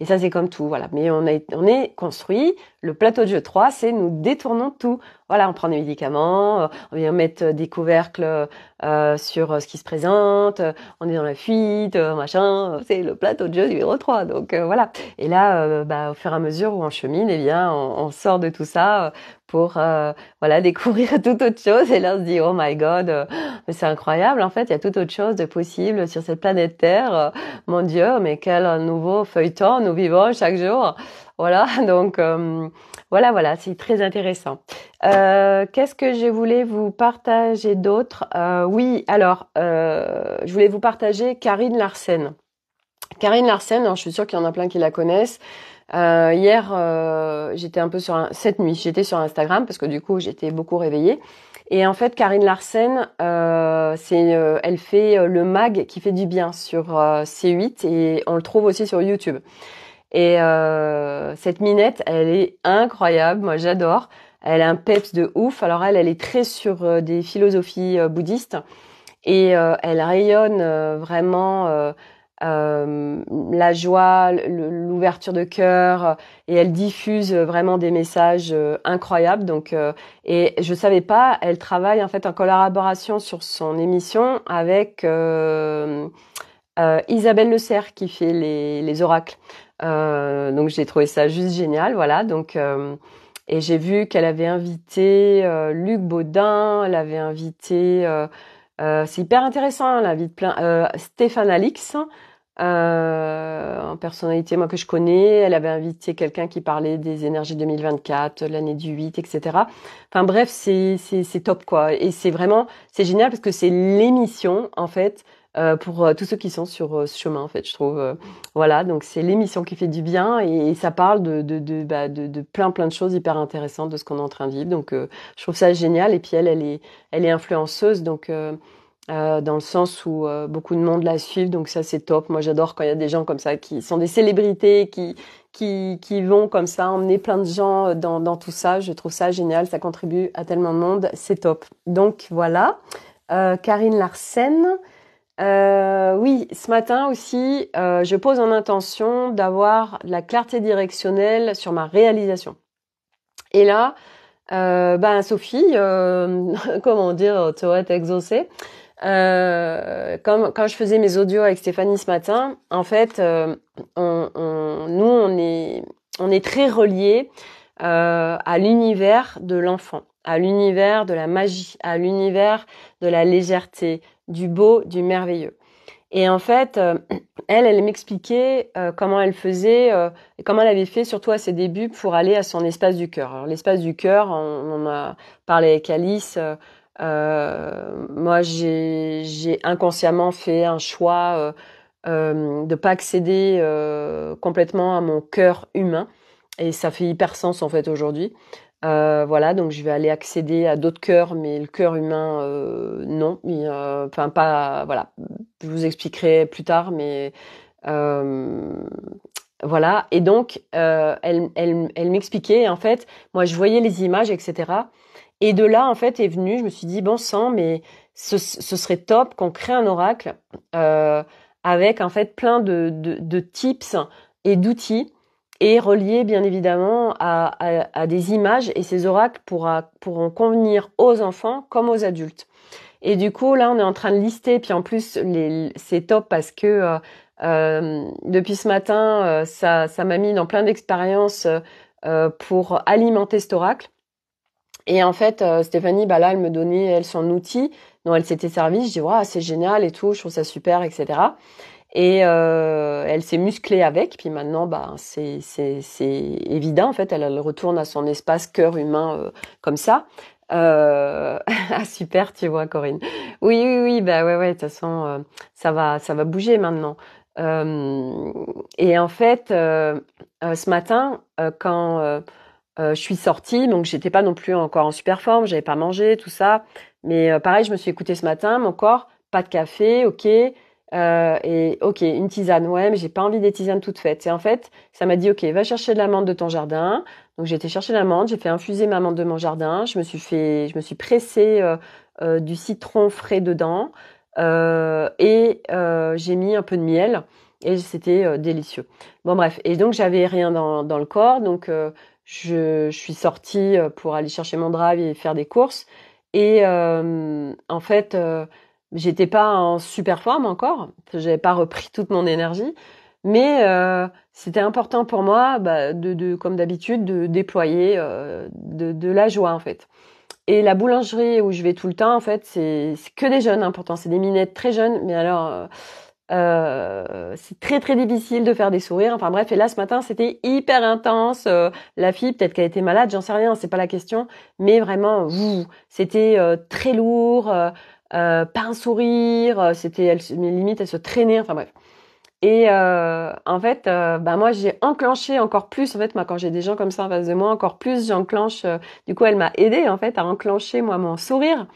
et ça, c'est comme tout, voilà. Mais on, est, on est construit, le plateau de jeu 3, c'est nous détournons tout. Voilà, on prend des médicaments, euh, on vient mettre des couvercles euh, sur euh, ce qui se présente, on est dans la fuite, machin. C'est le plateau de jeu numéro 3, donc voilà. Et là, bah, au fur et à mesure où on chemine, eh bien, on sort de tout ça pour euh, voilà découvrir toute autre chose. Et là, on se dit oh my god, euh, c'est incroyable en fait, il y a toute autre chose de possible sur cette planète Terre. Euh, mon Dieu, mais quel nouveau feuilleton nous vivons chaque jour. Voilà, donc voilà, voilà, c'est très intéressant. Qu'est-ce que je voulais vous partager d'autre Oui, alors je voulais vous partager Karine Larsen. Karine Larsen, je suis sûre qu'il y en a plein qui la connaissent. Euh, hier, euh, j'étais un peu sur cette nuit, j'étais sur Instagram parce que du coup, j'étais beaucoup réveillée. Et en fait, Karine Larsen, euh, c'est, elle fait le mag qui fait du bien sur C8 et on le trouve aussi sur YouTube. Et cette minette, elle est incroyable, moi j'adore. Elle a un peps de ouf. Alors elle, elle est très sur des philosophies bouddhistes et elle rayonne vraiment euh, la joie, l'ouverture de cœur, euh, et elle diffuse euh, vraiment des messages incroyables. Donc, et je savais pas, elle travaille en fait en collaboration sur son émission avec Isabelle Le Serre qui fait les, les oracles. donc j'ai trouvé ça juste génial, voilà. Donc et j'ai vu qu'elle avait invité Luc Baudin, elle avait invité euh, c'est hyper intéressant hein, la vie de plein. Euh, Stéphane Alix, euh, en personnalité moi que je connais, elle avait invité quelqu'un qui parlait des énergies 2024, l'année du 8, etc. Enfin bref, c'est top quoi. Et c'est vraiment c'est génial parce que c'est l'émission en fait euh, pour euh, tous ceux qui sont sur euh, ce chemin, en fait, je trouve. voilà, donc c'est l'émission qui fait du bien et, ça parle bah, de, plein, plein de choses hyper intéressantes de ce qu'on est en train de vivre. Donc, je trouve ça génial. Et puis, elle, elle est, elle est influenceuse. Donc, dans le sens où beaucoup de monde la suivent, donc ça c'est top. Moi j'adore quand il y a des gens comme ça qui sont des célébrités, qui, qui, qui vont comme ça emmener plein de gens dans, tout ça. Je trouve ça génial, ça contribue à tellement de monde, c'est top. Donc voilà, Karine Larsen, euh, oui, ce matin aussi, euh, je pose en intention d'avoir de la clarté directionnelle sur ma réalisation. Et là, euh, ben, Sophie, euh, comment dire, tu été exaucée. Euh, comme, quand je faisais mes audios avec Stéphanie ce matin, en fait, on, on, nous on est on est très reliés à l'univers de l'enfant à l'univers de la magie, à l'univers de la légèreté, du beau, du merveilleux. Et en fait, euh, elle, elle m'expliquait euh, comment elle faisait, euh, comment elle avait fait surtout à ses débuts pour aller à son espace du cœur. Alors l'espace du cœur, on, en a parlé avec Alice. moi, j'ai, inconsciemment fait un choix de pas accéder complètement à mon cœur humain, et ça fait hyper sens en fait aujourd'hui. Euh, voilà, donc je vais aller accéder à d'autres cœurs, mais le cœur humain, euh, non. Mais, euh, enfin, pas. Voilà, je vous expliquerai plus tard, mais voilà. Et donc, elle, elle, m'expliquait, en fait, moi, je voyais les images, etc. Et de là, en fait, est venu, je me suis dit, bon sang, mais ce, serait top qu'on crée un oracle avec, en fait, plein de, de tips et d'outils et relié bien évidemment à, à, à, des images et ces oracles pourra, pourront convenir aux enfants comme aux adultes. Et du coup, là, on est en train de lister, puis en plus, c'est top parce que euh, euh depuis ce matin, euh, ça, ça m'a mis dans plein d'expériences euh, pour alimenter cet oracle. Et en fait, Stéphanie, bah là, elle me donnait, elle, son outil dont elle s'était servie. Je dis, c'est génial et tout, je trouve ça super, etc. Et euh, elle s'est musclée avec. Puis maintenant, bah, c'est, c'est, c'est évident. En fait, elle, retourne à son espace cœur humain euh, comme ça. Euh, ah super, tu vois, Corinne. Oui, oui, oui. Bah ouais, ouais. De toute façon, ça va, ça va bouger maintenant. et en fait, ce matin, quand je suis sortie, donc j'étais pas non plus encore en super forme, j'avais pas mangé, tout ça. Mais pareil, je me suis écoutée ce matin. Mon corps, pas de café, ok. Euh, et ok, une tisane, ouais, mais j'ai pas envie des tisanes toutes faites. Et en fait, ça m'a dit ok, va chercher de l'amande de ton jardin. Donc j'ai été chercher l'amande, j'ai fait infuser ma amande de mon jardin. Je me suis fait, je me suis pressé euh, euh, du citron frais dedans et j'ai mis un peu de miel et c'était délicieux. Bon bref, et donc j'avais rien dans, dans, le corps, donc je, je suis sortie pour aller chercher mon drive et faire des courses. Et en fait J'étais pas en super forme encore, j'avais pas repris toute mon énergie, mais euh, c'était important pour moi, bah, de, de, comme d'habitude, de déployer euh, de, de, la joie en fait. Et la boulangerie où je vais tout le temps, en fait, c'est que des jeunes. Hein, pourtant, c'est des minettes très jeunes, mais alors. Euh, euh, c'est très très difficile de faire des sourires. Enfin bref, et là ce matin c'était hyper intense. Euh, la fille peut-être qu'elle était malade, j'en sais rien, c'est pas la question. Mais vraiment, vous, c'était euh, très lourd. Euh, pas un sourire, euh, c'était elle, mes limites, elle se traînait, enfin bref. Et euh, en fait, bah moi j'ai enclenché encore plus. En fait, moi quand j'ai des gens comme ça en face de moi, encore plus j'enclenche. du coup, elle m'a aidé en fait à enclencher moi mon sourire.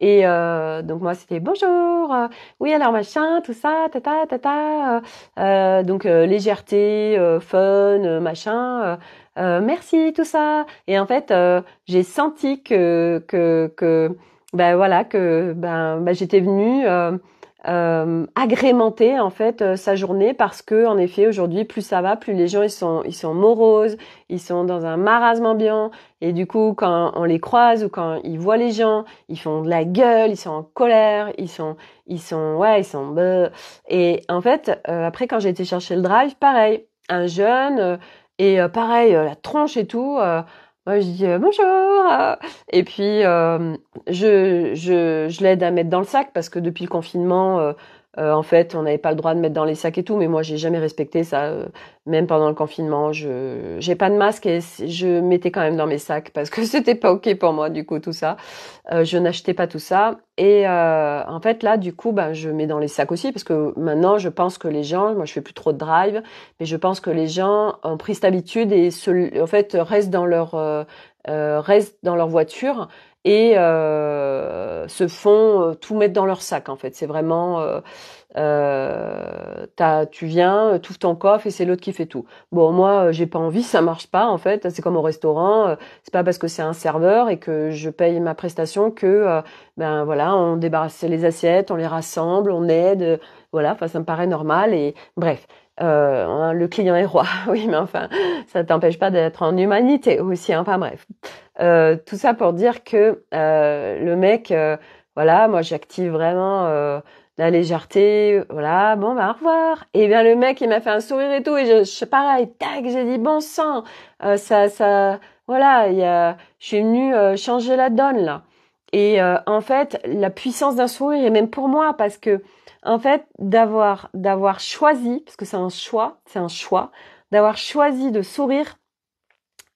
Et donc moi c'était bonjour, oui alors machin, tout ça, ta-ta, Ta. donc légèreté, fun, machin. merci tout ça. Et en fait, j'ai senti que que que ben voilà que ben, ben j'étais venue euh, euh, agrémenter en fait euh, sa journée parce que en effet aujourd'hui plus ça va plus les gens ils sont ils sont moroses ils sont dans un marasme ambiant et du coup quand on les croise ou quand ils voient les gens ils font de la gueule ils sont en colère ils sont ils sont ouais ils sont et en fait après quand j'ai été chercher le drive pareil un jeune et pareil la tronche et tout moi, je dis euh, bonjour. Et puis, euh, je, je, je l'aide à mettre dans le sac parce que depuis le confinement, euh, euh, en fait, on n'avait pas le droit de mettre dans les sacs et tout, mais moi, j'ai jamais respecté ça, euh, même pendant le confinement. Je j'ai pas de masque et je mettais quand même dans mes sacs parce que c'était pas ok pour moi, du coup, tout ça. Euh, je n'achetais pas tout ça. Et en fait, là, du coup, ben, je mets dans les sacs aussi parce que maintenant, je pense que les gens, moi, je fais plus trop de drive, mais je pense que les gens ont pris cette habitude et se, en fait, restent dans leur restent dans leur voiture et euh, se font euh, tout mettre dans leur sac en fait. C'est vraiment euh, euh tu viens, tout ton coffre et c'est l'autre qui fait tout. Bon moi j'ai pas envie, ça marche pas en fait. C'est comme au restaurant, c'est pas parce que c'est un serveur et que je paye ma prestation que ben voilà on débarrasse les assiettes, on les rassemble, on aide, voilà. Enfin ça me paraît normal et bref euh, hein, le client est roi, oui, mais enfin, ça t'empêche pas d'être en humanité aussi, hein, enfin bref. Euh, tout ça pour dire que euh, le mec, voilà, moi j'active vraiment la légèreté, voilà, bon, bah au revoir. Et bien le mec, il m'a fait un sourire et tout, et je, suis pareil, tac, j'ai dit bon sang, ça, ça, voilà, y a, je suis venue changer la donne là. Et euh, en fait, la puissance d'un sourire, et même pour moi, parce que en fait, d'avoir d'avoir choisi, parce que c'est un choix, c'est un choix, d'avoir choisi de sourire.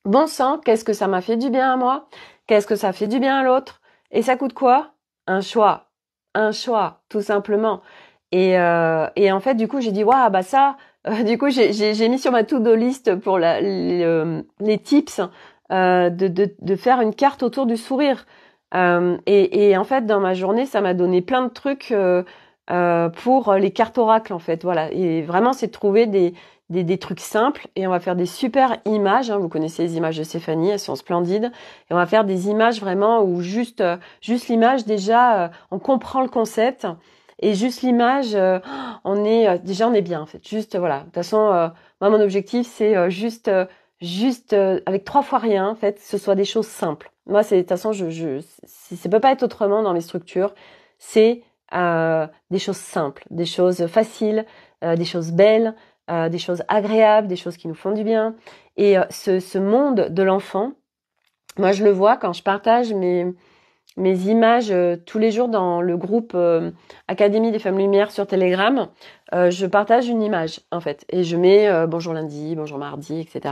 Bon sang, qu'est-ce que ça m'a fait du bien à moi Qu'est-ce que ça fait du bien à l'autre Et ça coûte quoi Un choix, un choix, tout simplement. Et, euh, et en fait, du coup, j'ai dit waouh, bah ça. Euh, du coup, j'ai mis sur ma to-do list pour les, tips de, de, faire une carte autour du sourire. Euh, et, et, en fait, dans ma journée, ça m'a donné plein de trucs euh, euh, pour les cartes oracles, en fait. Voilà. Et vraiment, c'est de trouver des, des, des, trucs simples et on va faire des super images. Hein. Vous connaissez les images de Stéphanie, elles sont splendides. Et on va faire des images vraiment où juste, juste l'image déjà, on comprend le concept et juste l'image, on est déjà on est bien en fait. Juste voilà. De toute façon, moi mon objectif c'est juste, juste avec trois fois rien en fait, que ce soit des choses simples. Moi, c'est de toute façon, je, je, ça peut pas être autrement dans mes structures. C'est euh, des choses simples, des choses faciles, euh, des choses belles, euh, des choses agréables, des choses qui nous font du bien. Et ce, monde de l'enfant, moi, je le vois quand je partage mes, mes images tous les jours dans le groupe Académie des Femmes Lumières sur Telegram. je partage une image, en fait, et je mets bonjour lundi, bonjour mardi, etc.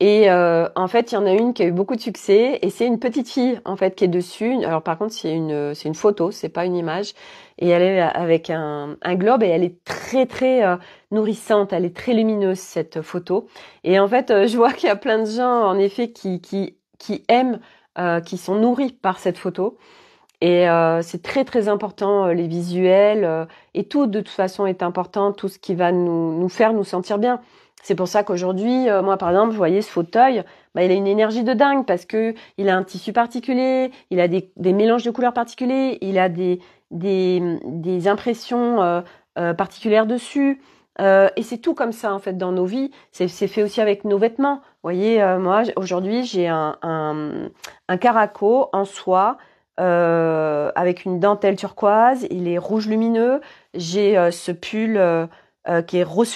Et euh, en fait, il y en a une qui a eu beaucoup de succès et c'est une petite fille en fait qui est dessus. Alors par contre, c'est une c'est une photo, c'est pas une image. Et elle est avec un, un globe et elle est très très euh, nourrissante, elle est très lumineuse cette photo. Et en fait, euh, je vois qu'il y a plein de gens en effet qui qui qui aiment, euh, qui sont nourris par cette photo. Et euh, c'est très très important les visuels et tout de toute façon est important, tout ce qui va nous, nous faire nous sentir bien. C'est pour ça qu'aujourd'hui, euh, moi par exemple, vous voyez ce fauteuil, bah, il a une énergie de dingue parce que il a un tissu particulier, il a des, mélanges de couleurs particuliers, il a des, des, impressions euh, euh, particulières dessus. et c'est tout comme ça en fait dans nos vies. C'est fait aussi avec nos vêtements. Vous voyez, moi aujourd'hui j'ai un, caraco en soie avec une dentelle turquoise, il est rouge lumineux. J'ai ce pull qui est rose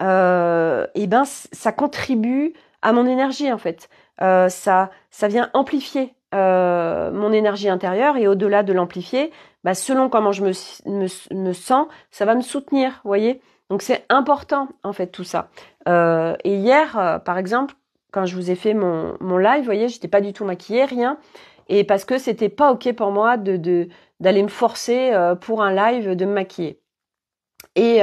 euh, et ben ça contribue à mon énergie en fait. Euh, ça, ça vient amplifier euh, mon énergie intérieure et au-delà de l'amplifier, bah, selon comment je me, me, me, sens, ça va me soutenir, voyez. Donc c'est important en fait tout ça. Euh, et hier, par exemple, quand je vous ai fait mon, mon live, voyez, j'étais pas du tout maquillée, rien, et parce que c'était pas ok pour moi de d'aller me forcer pour un live de me maquiller. Et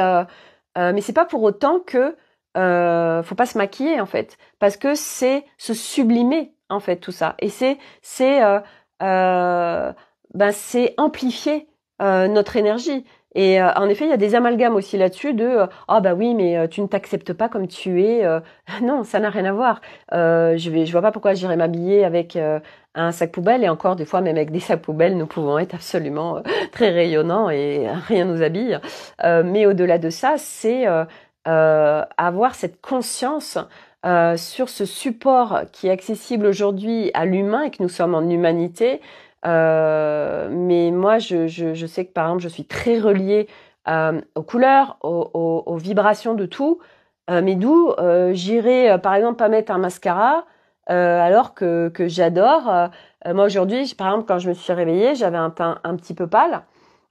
mais euh, mais c'est pas pour autant que euh, faut pas se maquiller en fait, parce que c'est se sublimer en fait tout ça, et c'est c'est euh, euh, ben c'est amplifier notre énergie, et euh, en effet, il y a des amalgames aussi là-dessus de euh, ah oh bah oui, mais euh, tu ne t'acceptes pas comme tu es. non, ça n'a rien à voir. je vais, je vois pas pourquoi j'irais m'habiller avec un sac poubelle et encore des fois même avec des sacs poubelles, nous pouvons être absolument très rayonnants et rien nous habille. mais au-delà de ça, c'est avoir cette conscience sur ce support qui est accessible aujourd'hui à l'humain et que nous sommes en humanité. Euh, mais moi, je, je, je, sais que par exemple, je suis très reliée euh, aux couleurs, aux, aux, vibrations de tout. Euh, mais d'où euh, j'irai, euh, par exemple, pas mettre un mascara alors que, que j'adore. moi, aujourd'hui, par exemple, quand je me suis réveillée, j'avais un teint un petit peu pâle.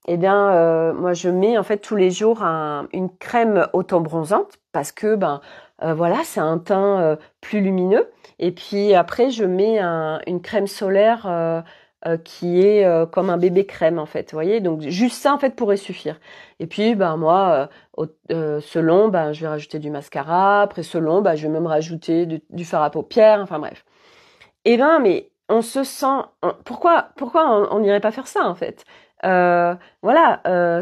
Eh bien, moi, je mets en fait tous les jours un, une crème autant bronzante parce que, ben, voilà, c'est un teint plus lumineux. Et puis après, je mets un, une crème solaire euh, qui est euh, comme un bébé crème en fait, vous voyez. Donc juste ça en fait pourrait suffire. Et puis ben moi, euh, selon, ben je vais rajouter du mascara. Après selon, ben je vais même rajouter du, du fard à paupières. Enfin bref. Eh ben mais on se sent. pourquoi pourquoi on n'irait pas faire ça en fait Voilà,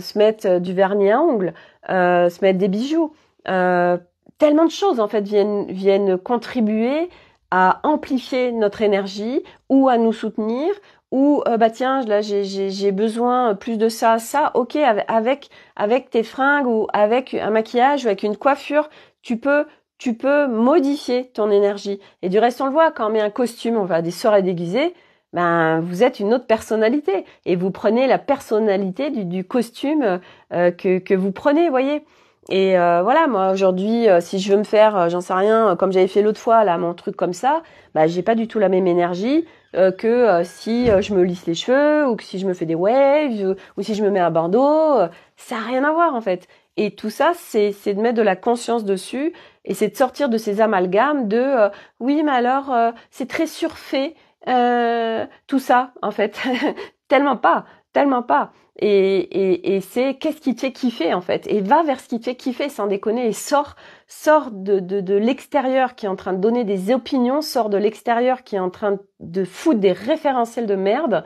se mettre du vernis à ongles, se mettre des bijoux. tellement de choses en fait viennent viennent contribuer à amplifier notre énergie ou à nous soutenir ou euh, bah tiens là j'ai besoin euh, plus de ça ça ok avec avec tes fringues ou avec un maquillage ou avec une coiffure tu peux tu peux modifier ton énergie et du reste on le voit quand on met un costume on va à des soirées déguisées ben vous êtes une autre personnalité et vous prenez la personnalité du, costume euh, que que vous prenez voyez et voilà, moi aujourd'hui, si je veux me faire, j'en sais rien, comme j'avais fait l'autre fois, là, mon truc comme ça, bah j'ai pas du tout la même énergie. Euh, que euh, si euh, je me lisse les cheveux ou que si je me fais des waves ou si je me mets un bandeau, ça n'a rien à voir en fait. Et tout ça, c'est de mettre de la conscience dessus et c'est de sortir de ces amalgames de oui, mais alors c'est très surfait tout ça en fait. tellement pas, tellement pas et, et, c'est qu'est-ce qui te fait kiffer en fait et va vers ce qui te fait kiffer sans déconner et sors sors de, de, de l'extérieur qui est en train de donner des opinions sors de l'extérieur qui est en train de foutre des référentiels de merde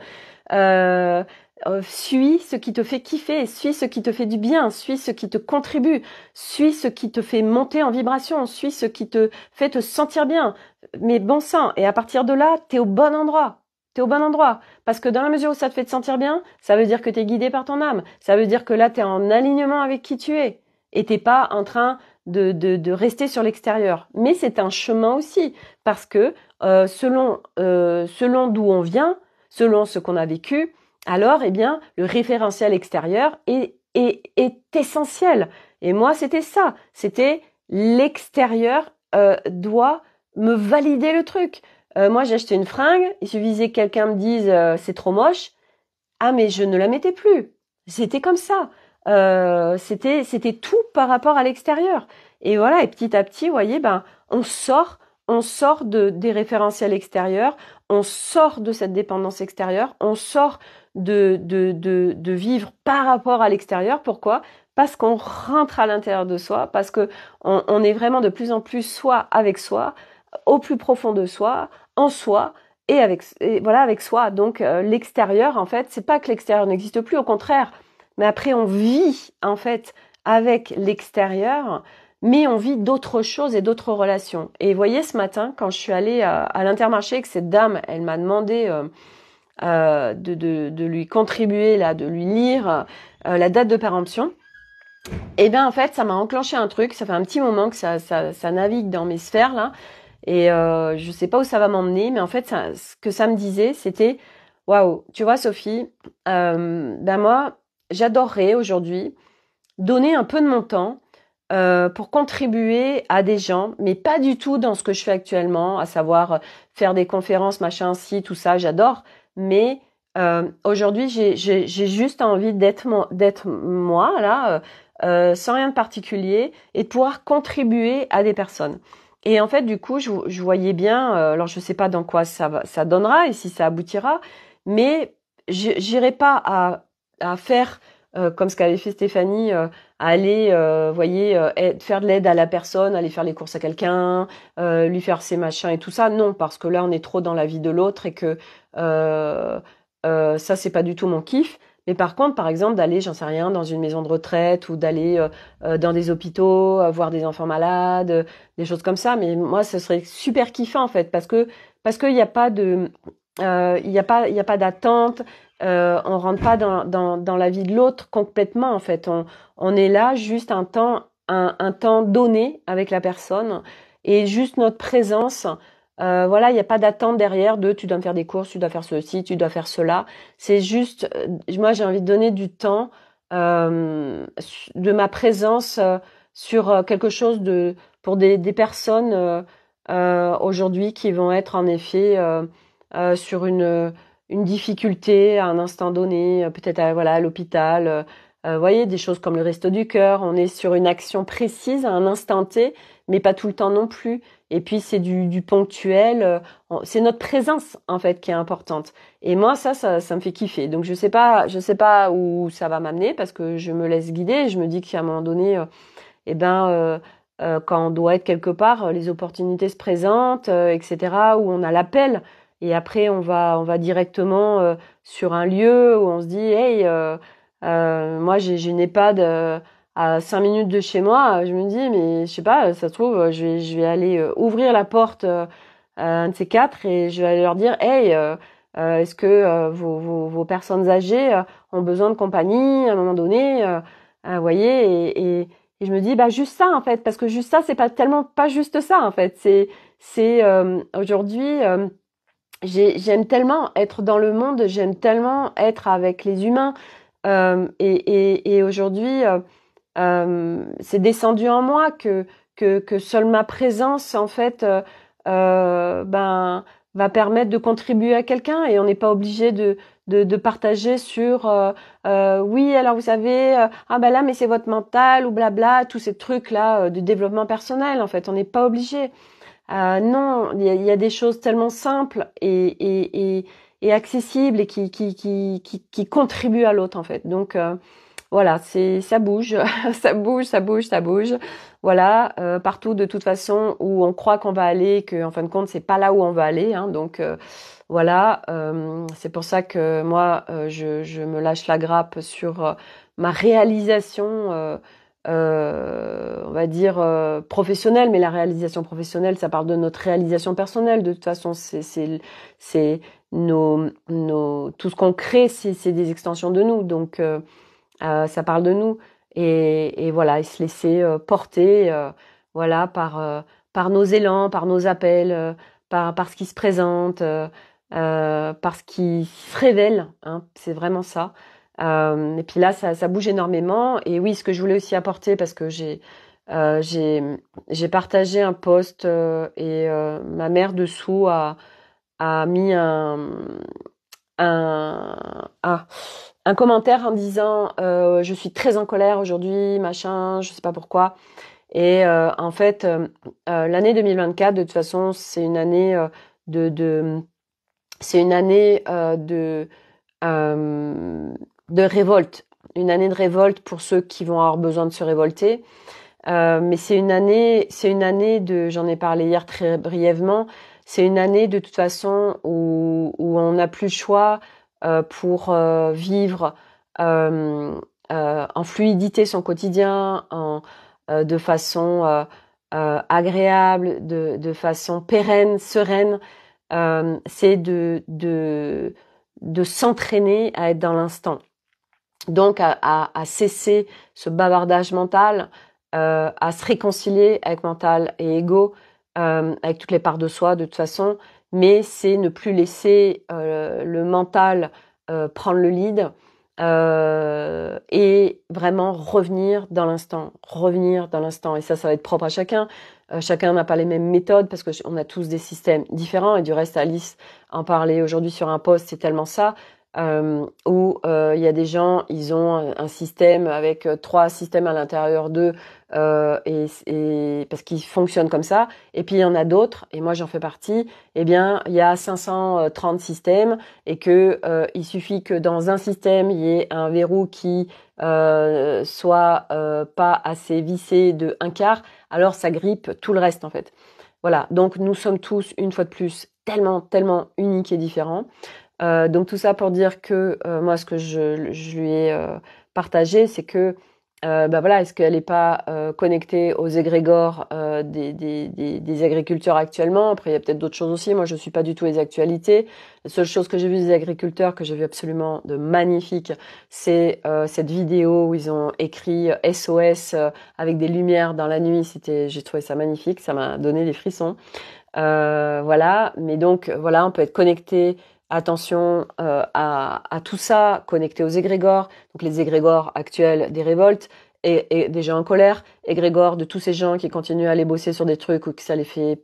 euh, euh, suis ce qui te fait kiffer, suis ce qui te fait du bien, suis ce qui te contribue, suis ce qui te fait monter en vibration, suis ce qui te fait te sentir bien. Mais bon sang, et à partir de là, t'es au bon endroit t'es au bon endroit. Parce que dans la mesure où ça te fait te sentir bien, ça veut dire que tu es guidé par ton âme. Ça veut dire que là, tu es en alignement avec qui tu es. Et t'es pas en train de, de, rester sur l'extérieur. Mais c'est un chemin aussi. Parce que euh, selon, euh, selon d'où on vient, selon ce qu'on a vécu, alors, eh bien, le référentiel extérieur est, est, essentiel. Et moi, c'était ça. C'était l'extérieur euh, doit me valider le truc. Euh, moi, moi, acheté une fringue, il suffisait que quelqu'un me dise euh, c'est trop moche. Ah, mais je ne la mettais plus. C'était comme ça. Euh, c'était tout par rapport à l'extérieur. Et voilà, et petit à petit, vous voyez, ben on sort, on sort de des référentiels extérieurs, on sort de cette dépendance extérieure, on sort de de de, vivre par rapport à l'extérieur. Pourquoi Parce qu'on rentre à l'intérieur de soi, parce que on, on est vraiment de plus en plus soi avec soi, au plus profond de soi, en soi et avec et voilà avec soi. Donc euh, l'extérieur en fait, c'est pas que l'extérieur n'existe plus, au contraire. Mais après on vit en fait avec l'extérieur, mais on vit d'autres choses et d'autres relations. Et vous voyez ce matin quand je suis allée euh, à, l'intermarché que cette dame, elle m'a demandé euh, de, de, lui contribuer là, de lui lire la date de péremption. Et eh bien en fait, ça m'a enclenché un truc. Ça fait un petit moment que ça, ça navigue dans mes sphères là. Et euh, je sais pas où ça va m'emmener, mais en fait, ça, ce que ça me disait, c'était waouh, tu vois, Sophie, euh, ben moi, j'adorerais aujourd'hui donner un peu de mon temps euh, pour contribuer à des gens, mais pas du tout dans ce que je fais actuellement, à savoir faire des conférences, machin, si, tout ça, j'adore. Mais euh, aujourd'hui, j'ai juste envie d'être moi, là, euh, euh, sans rien de particulier, et de pouvoir contribuer à des personnes. Et en fait, du coup, je, voyais bien, euh, alors je sais pas dans quoi ça, ça donnera et si ça aboutira, mais j'irai pas à, faire euh, comme ce qu'avait fait Stéphanie, euh, aller, voyez, faire de l'aide à la personne, aller faire les courses à quelqu'un, lui faire ses machins et tout ça. Non, parce que là, on est trop dans la vie de l'autre et que ça, c'est pas du tout mon kiff. Mais par contre, par exemple, d'aller, j'en sais rien, dans une maison de retraite ou d'aller euh, euh, dans des hôpitaux, euh, voir des enfants malades, des choses comme ça. Mais moi, ce serait super kiffant en fait, parce que parce qu'il n'y a pas de, il n'y a pas, il a pas d'attente. on on rentre pas dans, dans, dans la vie de l'autre complètement en fait. On, on est là juste un temps, un, un temps donné avec la personne et juste notre présence euh, voilà, il n'y a pas d'attente derrière de tu dois me faire des courses, tu dois faire ceci, tu dois faire cela. C'est juste, euh, moi j'ai envie de donner du temps euh, de ma présence sur quelque chose de pour des, personnes aujourd'hui qui vont être en effet sur une, une difficulté à un instant donné, peut-être voilà à l'hôpital. vous voyez des choses comme le resto du cœur. On est sur une action précise à un instant T mais pas tout le temps non plus. Et puis c'est du, ponctuel, euh, c'est notre présence en fait qui est importante. Et moi ça, ça, me fait kiffer. Donc je sais pas, je sais pas où ça va m'amener parce que je me laisse guider. Je me dis qu'à un moment donné, euh, eh ben euh, quand on doit être quelque part, les opportunités se présentent, etc. Où on a l'appel. Et après on va, on va directement sur un lieu où on se dit, hey, moi j'ai une EHPAD à 5 minutes de chez moi, euh, je me dis, mais je sais pas, euh, ça se trouve, euh, je vais, je vais aller ouvrir la porte à un de ces quatre et je vais aller leur dire, hey, est-ce que vos, vos, personnes âgées ont besoin de compagnie à un moment donné Vous voyez, et, je me dis, bah juste ça en fait, parce que juste ça, c'est pas tellement pas juste ça en fait. C'est, c'est aujourd'hui, j'aime tellement être dans le monde, j'aime tellement être avec les humains, et, et aujourd'hui c'est descendu en moi que, que, que seule ma présence, en fait, euh, euh, ben, va permettre de contribuer à quelqu'un et on n'est pas obligé de, de, de, partager sur euh, euh oui alors vous savez euh, ah ben là mais c'est votre mental ou blabla tous ces trucs là de développement personnel en fait on n'est pas obligé non il y a, des choses tellement simples et, et, et, accessibles et qui qui, qui, qui, qui contribuent à l'autre en fait donc voilà, c'est ça bouge, ça bouge, ça bouge, ça bouge. Voilà, euh, partout de toute façon où on croit qu'on va aller, que en fin de compte c'est pas là où on va aller. Hein, donc euh, voilà, euh, c'est pour ça que moi je, me lâche la grappe sur ma réalisation. on va dire professionnelle, mais la réalisation professionnelle, ça parle de notre réalisation personnelle. De toute façon, c'est nos, nos, tout ce qu'on crée, c'est des extensions de nous. Donc, euh, ça parle de nous. Et, voilà, et se laisser euh, porter euh, voilà, par, par nos élans, par nos appels, par, par ce qui se présente, par ce qui se révèle. Hein. c'est vraiment ça. et puis là, ça, ça, bouge énormément. Et oui, ce que je voulais aussi apporter, parce que j'ai... j'ai partagé un poste, et ma mère dessous a, a mis un, un, un commentaire en disant euh, je suis très en colère aujourd'hui, machin, je sais pas pourquoi. Et euh, en fait, euh, l'année 2024, de toute façon, c'est une année de, de c'est une année de de révolte, une année de révolte pour ceux qui vont avoir besoin de se révolter. mais c'est une année, c'est une année de, j'en ai parlé hier très brièvement, c'est une année de toute façon où, on n'a plus le choix euh, pour euh, vivre euh, en fluidité son quotidien, de façon agréable, de, façon pérenne, sereine. C'est de, de, de s'entraîner à être dans l'instant donc à, cesser ce bavardage mental, à se réconcilier avec mental et ego, euh, avec toutes les parts de soi de toute façon, mais c'est ne plus laisser euh, le mental euh, prendre le lead et vraiment revenir dans l'instant, revenir dans l'instant. Et ça, ça va être propre à chacun. chacun n'a pas les mêmes méthodes parce qu'on a tous des systèmes différents. Et du reste, Alice en parlait aujourd'hui sur un poste, c'est tellement ça euh, où euh, il y a des gens, ils ont un, système avec euh, trois systèmes à l'intérieur d'eux, euh, et, et, parce qu'ils fonctionnent comme ça. Et puis il y en a d'autres, et moi j'en fais partie. Eh bien, il y a 530 systèmes, et que il suffit que dans un système il y ait un verrou qui soit pas assez vissé de un quart, alors ça grippe tout le reste en fait. Voilà, donc nous sommes tous, une fois de plus, tellement, tellement uniques et différents. Euh, donc tout ça pour dire que euh, moi, ce que je, je lui ai euh, partagé, c'est que euh, bah voilà, est-ce qu'elle n'est pas connectée aux égrégores des, des, des, des, agriculteurs actuellement Après, il y a peut-être d'autres choses aussi. Moi, je ne suis pas du tout les actualités. La seule chose que j'ai vue des agriculteurs, que j'ai vu absolument de magnifique, c'est cette vidéo où ils ont écrit SOS avec des lumières dans la nuit. C'était, j'ai trouvé ça magnifique. Ça m'a donné des frissons. voilà. Mais donc, voilà, on peut être connecté Attention euh, à, tout ça, connecté aux égrégores, donc les égrégores actuels des révoltes et, des gens en colère, égrégores de tous ces gens qui continuent à aller bosser sur des trucs ou que ça les fait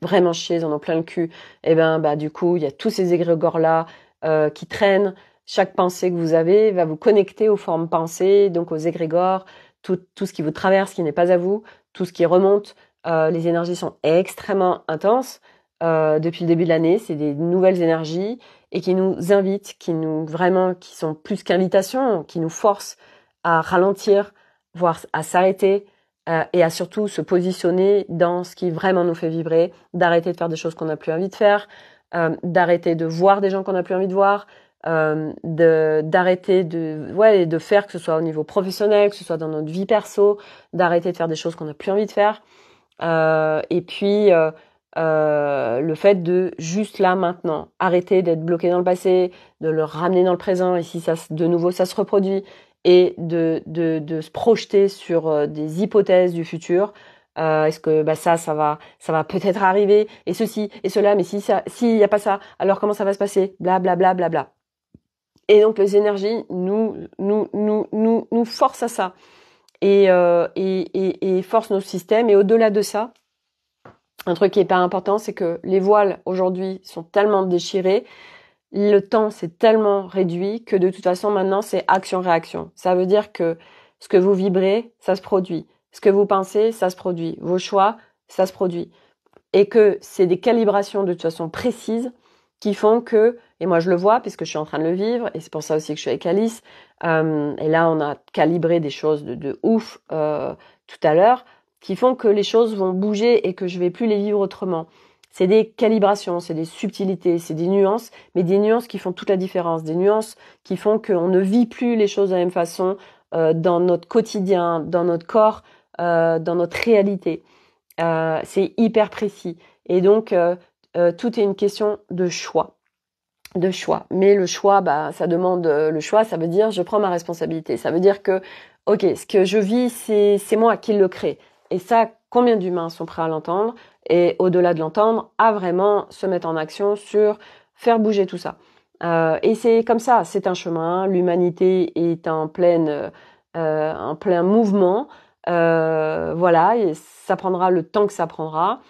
vraiment chier, ils en ont plein le cul. Et eh ben bah du coup, il y a tous ces égrégores là euh, qui traînent. Chaque pensée que vous avez va vous connecter aux formes pensées, donc aux égrégores, tout, ce qui vous traverse, qui n'est pas à vous, tout ce qui remonte. Euh, les énergies sont extrêmement intenses euh, depuis le début de l'année. C'est des nouvelles énergies et qui nous invitent, qui nous vraiment, qui sont plus qu'invitations, qui nous forcent à ralentir, voire à s'arrêter euh, et à surtout se positionner dans ce qui vraiment nous fait vibrer, d'arrêter de faire des choses qu'on n'a plus envie de faire, euh, d'arrêter de voir des gens qu'on n'a plus envie de voir, de d'arrêter de ouais de faire que ce soit au niveau professionnel que ce soit dans notre vie perso d'arrêter de faire des choses qu'on n'a plus envie de faire euh, et puis euh, le fait de juste là maintenant arrêter d'être bloqué dans le passé, de le ramener dans le présent et si ça de nouveau ça se reproduit et de, de, de se projeter sur euh, des hypothèses du futur. Euh, est-ce que bah, ça, ça va, ça va peut-être arriver et ceci et cela, mais si ça, s'il y a pas ça, alors comment ça va se passer Bla bla bla bla bla. Et donc les énergies nous nous nous nous nous forcent à ça et et, et, et forcent nos systèmes et au-delà de ça, un truc qui est pas important, c'est que les voiles aujourd'hui sont tellement déchirées, le temps s'est tellement réduit que de toute façon maintenant c'est action-réaction. Ça veut dire que ce que vous vibrez, ça se produit. Ce que vous pensez, ça se produit. Vos choix, ça se produit. Et que c'est des calibrations de toute façon précises qui font que, et moi je le vois puisque je suis en train de le vivre, et c'est pour ça aussi que je suis avec Alice, euh, et là on a calibré des choses de, de ouf euh, tout à l'heure, qui font que les choses vont bouger et que je vais plus les vivre autrement. C'est des calibrations, c'est des subtilités, c'est des nuances, mais des nuances qui font toute la différence, des nuances qui font qu'on ne vit plus les choses de la même façon euh, dans notre quotidien, dans notre corps, euh, dans notre réalité. Euh, c'est hyper précis. Et donc, tout est une question de choix de choix. Mais le choix, bah, ça demande le choix, ça veut dire je prends ma responsabilité. Ça veut dire que, ok, ce que je vis, c'est moi qui le crée. Et ça, combien d'humains sont prêts à l'entendre Et au-delà de l'entendre, à vraiment se mettre en action sur faire bouger tout ça. Euh, et c'est comme ça, c'est un chemin. L'humanité est en, pleine, euh, en plein mouvement. Euh, voilà, ça prendra le temps que ça prendra.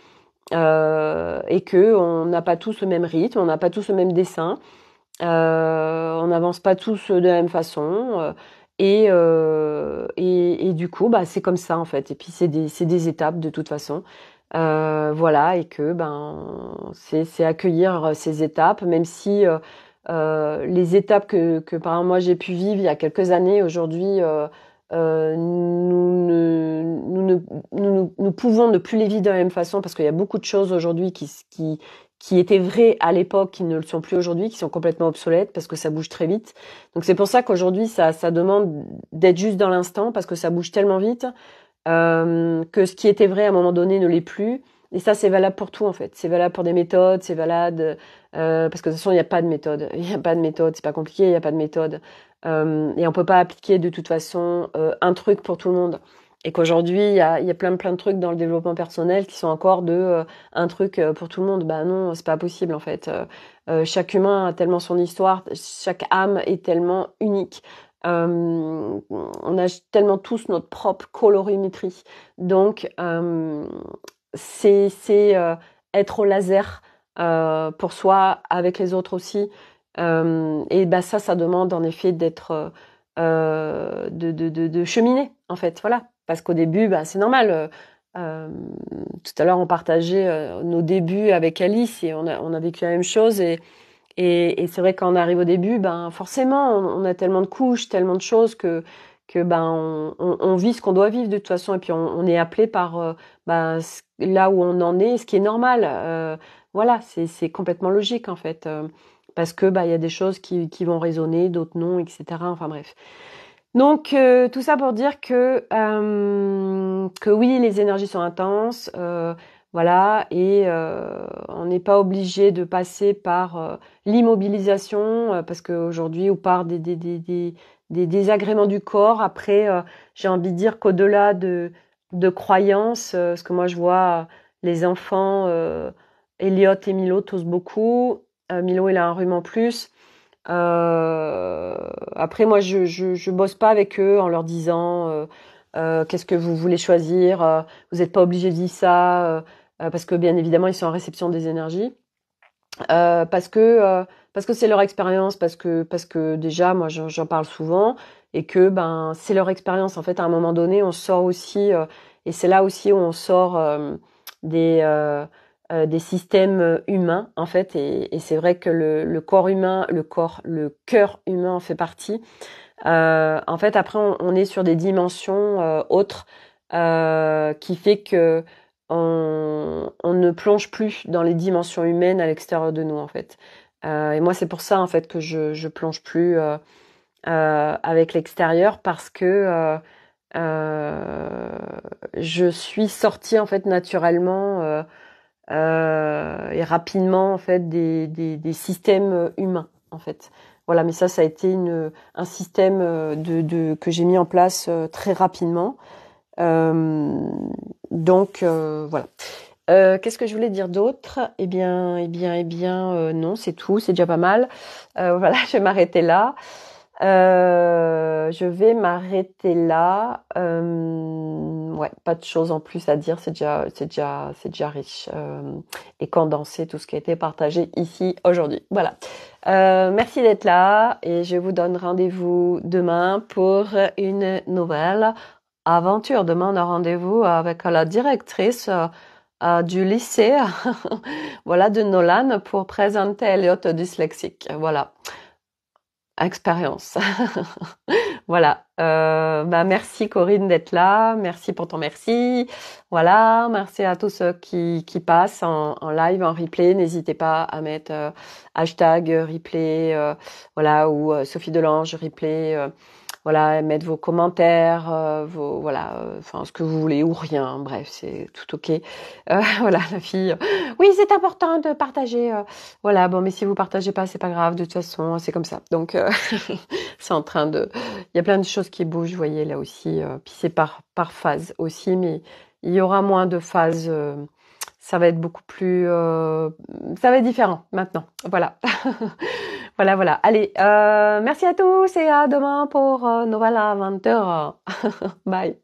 et que on n'a pas tous le même rythme, on n'a pas tous le même dessin, on n'avance pas tous de la même façon. Et, euh, et, et, du coup, bah, c'est comme ça en fait. Et puis c'est des, des, étapes de toute façon. Euh, voilà, et que ben, c'est accueillir euh, ces étapes, même si les étapes que, que par exemple, moi j'ai pu vivre il y a quelques années, aujourd'hui, nous, ne, nous, ne, pouvons ne plus les vivre de la même façon parce qu'il y a beaucoup de choses aujourd'hui qui, qui, qui étaient vrais à l'époque, qui ne le sont plus aujourd'hui, qui sont complètement obsolètes parce que ça bouge très vite. Donc c'est pour ça qu'aujourd'hui ça, ça demande d'être juste dans l'instant parce que ça bouge tellement vite euh, que ce qui était vrai à un moment donné ne l'est plus. Et ça c'est valable pour tout en fait. C'est valable pour des méthodes, c'est valable euh, parce que de toute façon il n'y a pas de méthode, il n'y a pas de méthode, c'est pas compliqué, il n'y a pas de méthode euh, et on peut pas appliquer de toute façon euh, un truc pour tout le monde et qu'aujourd'hui il y a, y a, plein plein de trucs dans le développement personnel qui sont encore de euh, un truc euh, pour tout le monde. Bah non, c'est pas possible en fait. Euh, chaque humain a tellement son histoire, chaque âme est tellement unique. on a tellement tous notre propre colorimétrie. Donc c'est être au laser pour soi, avec les autres aussi. et bah ça, ça demande en effet d'être de, de, de, cheminer en fait. Voilà, parce qu'au début, ben c'est normal. Euh, euh, tout à l'heure, on partageait euh, nos débuts avec Alice et on a, on a vécu la même chose. Et, et, c'est vrai qu'on arrive au début, ben forcément, on, a tellement de couches, tellement de choses que que ben on, on, vit ce qu'on doit vivre de toute façon. Et puis on, est appelé par ben, là où on en est, ce qui est normal. voilà, c'est complètement logique en fait, parce que ben, il y a des choses qui, qui vont résonner, d'autres non, etc. Enfin bref. Donc euh, tout ça pour dire que euh, que oui, les énergies sont intenses, euh, voilà, et on n'est pas obligé de passer par l'immobilisation parce qu'aujourd'hui ou par des des, désagréments du corps. Après, j'ai envie de dire qu'au-delà de de croyances, ce que moi je vois, les enfants, Elliot et Milo tous beaucoup. Milo il a un rhume en plus. Euh, après, moi, je, je, je, bosse pas avec eux en leur disant euh, euh, qu'est-ce que vous voulez choisir. vous n'êtes pas obligé de dire ça parce que bien évidemment, ils sont en réception des énergies. parce que parce que c'est leur expérience, parce que parce que déjà moi j'en parle souvent et que ben c'est leur expérience en fait à un moment donné on sort aussi et c'est là aussi où on sort des euh, euh, des systèmes euh, humains en fait et, et c'est vrai que le, corps humain, le corps, le cœur humain en fait partie. Euh, en fait après on, est sur des dimensions autres qui fait que on, on, ne plonge plus dans les dimensions humaines à l'extérieur de nous en fait. et moi c'est pour ça en fait que je, je plonge plus avec l'extérieur parce que je suis sortie en fait naturellement euh, et rapidement en fait des, des, des, systèmes euh, humains en fait. Voilà, mais ça, ça a été une, un système euh, de, de que j'ai mis en place euh, très rapidement. Euh, donc voilà. Euh, qu'est-ce que je voulais dire d'autre Eh bien, eh bien, eh bien, non, c'est tout, c'est déjà pas mal. voilà, je vais m'arrêter là. Euh, je vais m'arrêter là. Euh, ouais, pas de choses en plus à dire, c'est déjà, c'est déjà, c'est déjà riche euh, et condensé tout ce qui a été partagé ici aujourd'hui. Voilà. merci d'être là et je vous donne rendez-vous demain pour une nouvelle aventure. Demain, on a rendez-vous avec la directrice. du lycée, voilà, de Nolan pour présenter Elliot dyslexique. Voilà expérience. voilà. Euh, bah merci Corinne d'être là. Merci pour ton merci. Voilà. Merci à tous ceux qui, qui passent en, live, en replay. N'hésitez pas à mettre euh, hashtag replay, euh, voilà, ou Sophie Delange replay voilà, mettre vos commentaires, euh, vos, voilà, euh, enfin ce que vous voulez ou rien, bref, c'est tout ok. Euh, voilà, la fille. Oui, c'est important de partager. voilà, bon, mais si vous partagez pas, c'est pas grave. De toute façon, c'est comme ça. Donc, c'est en train de. Il y a plein de choses qui bougent, vous voyez là aussi. puis c'est par par phase aussi, mais il y aura moins de phases. ça va être beaucoup plus, ça va être différent maintenant. Voilà. Voilà, voilà. Allez, euh, merci à tous et à demain pour euh, à 20h. Bye.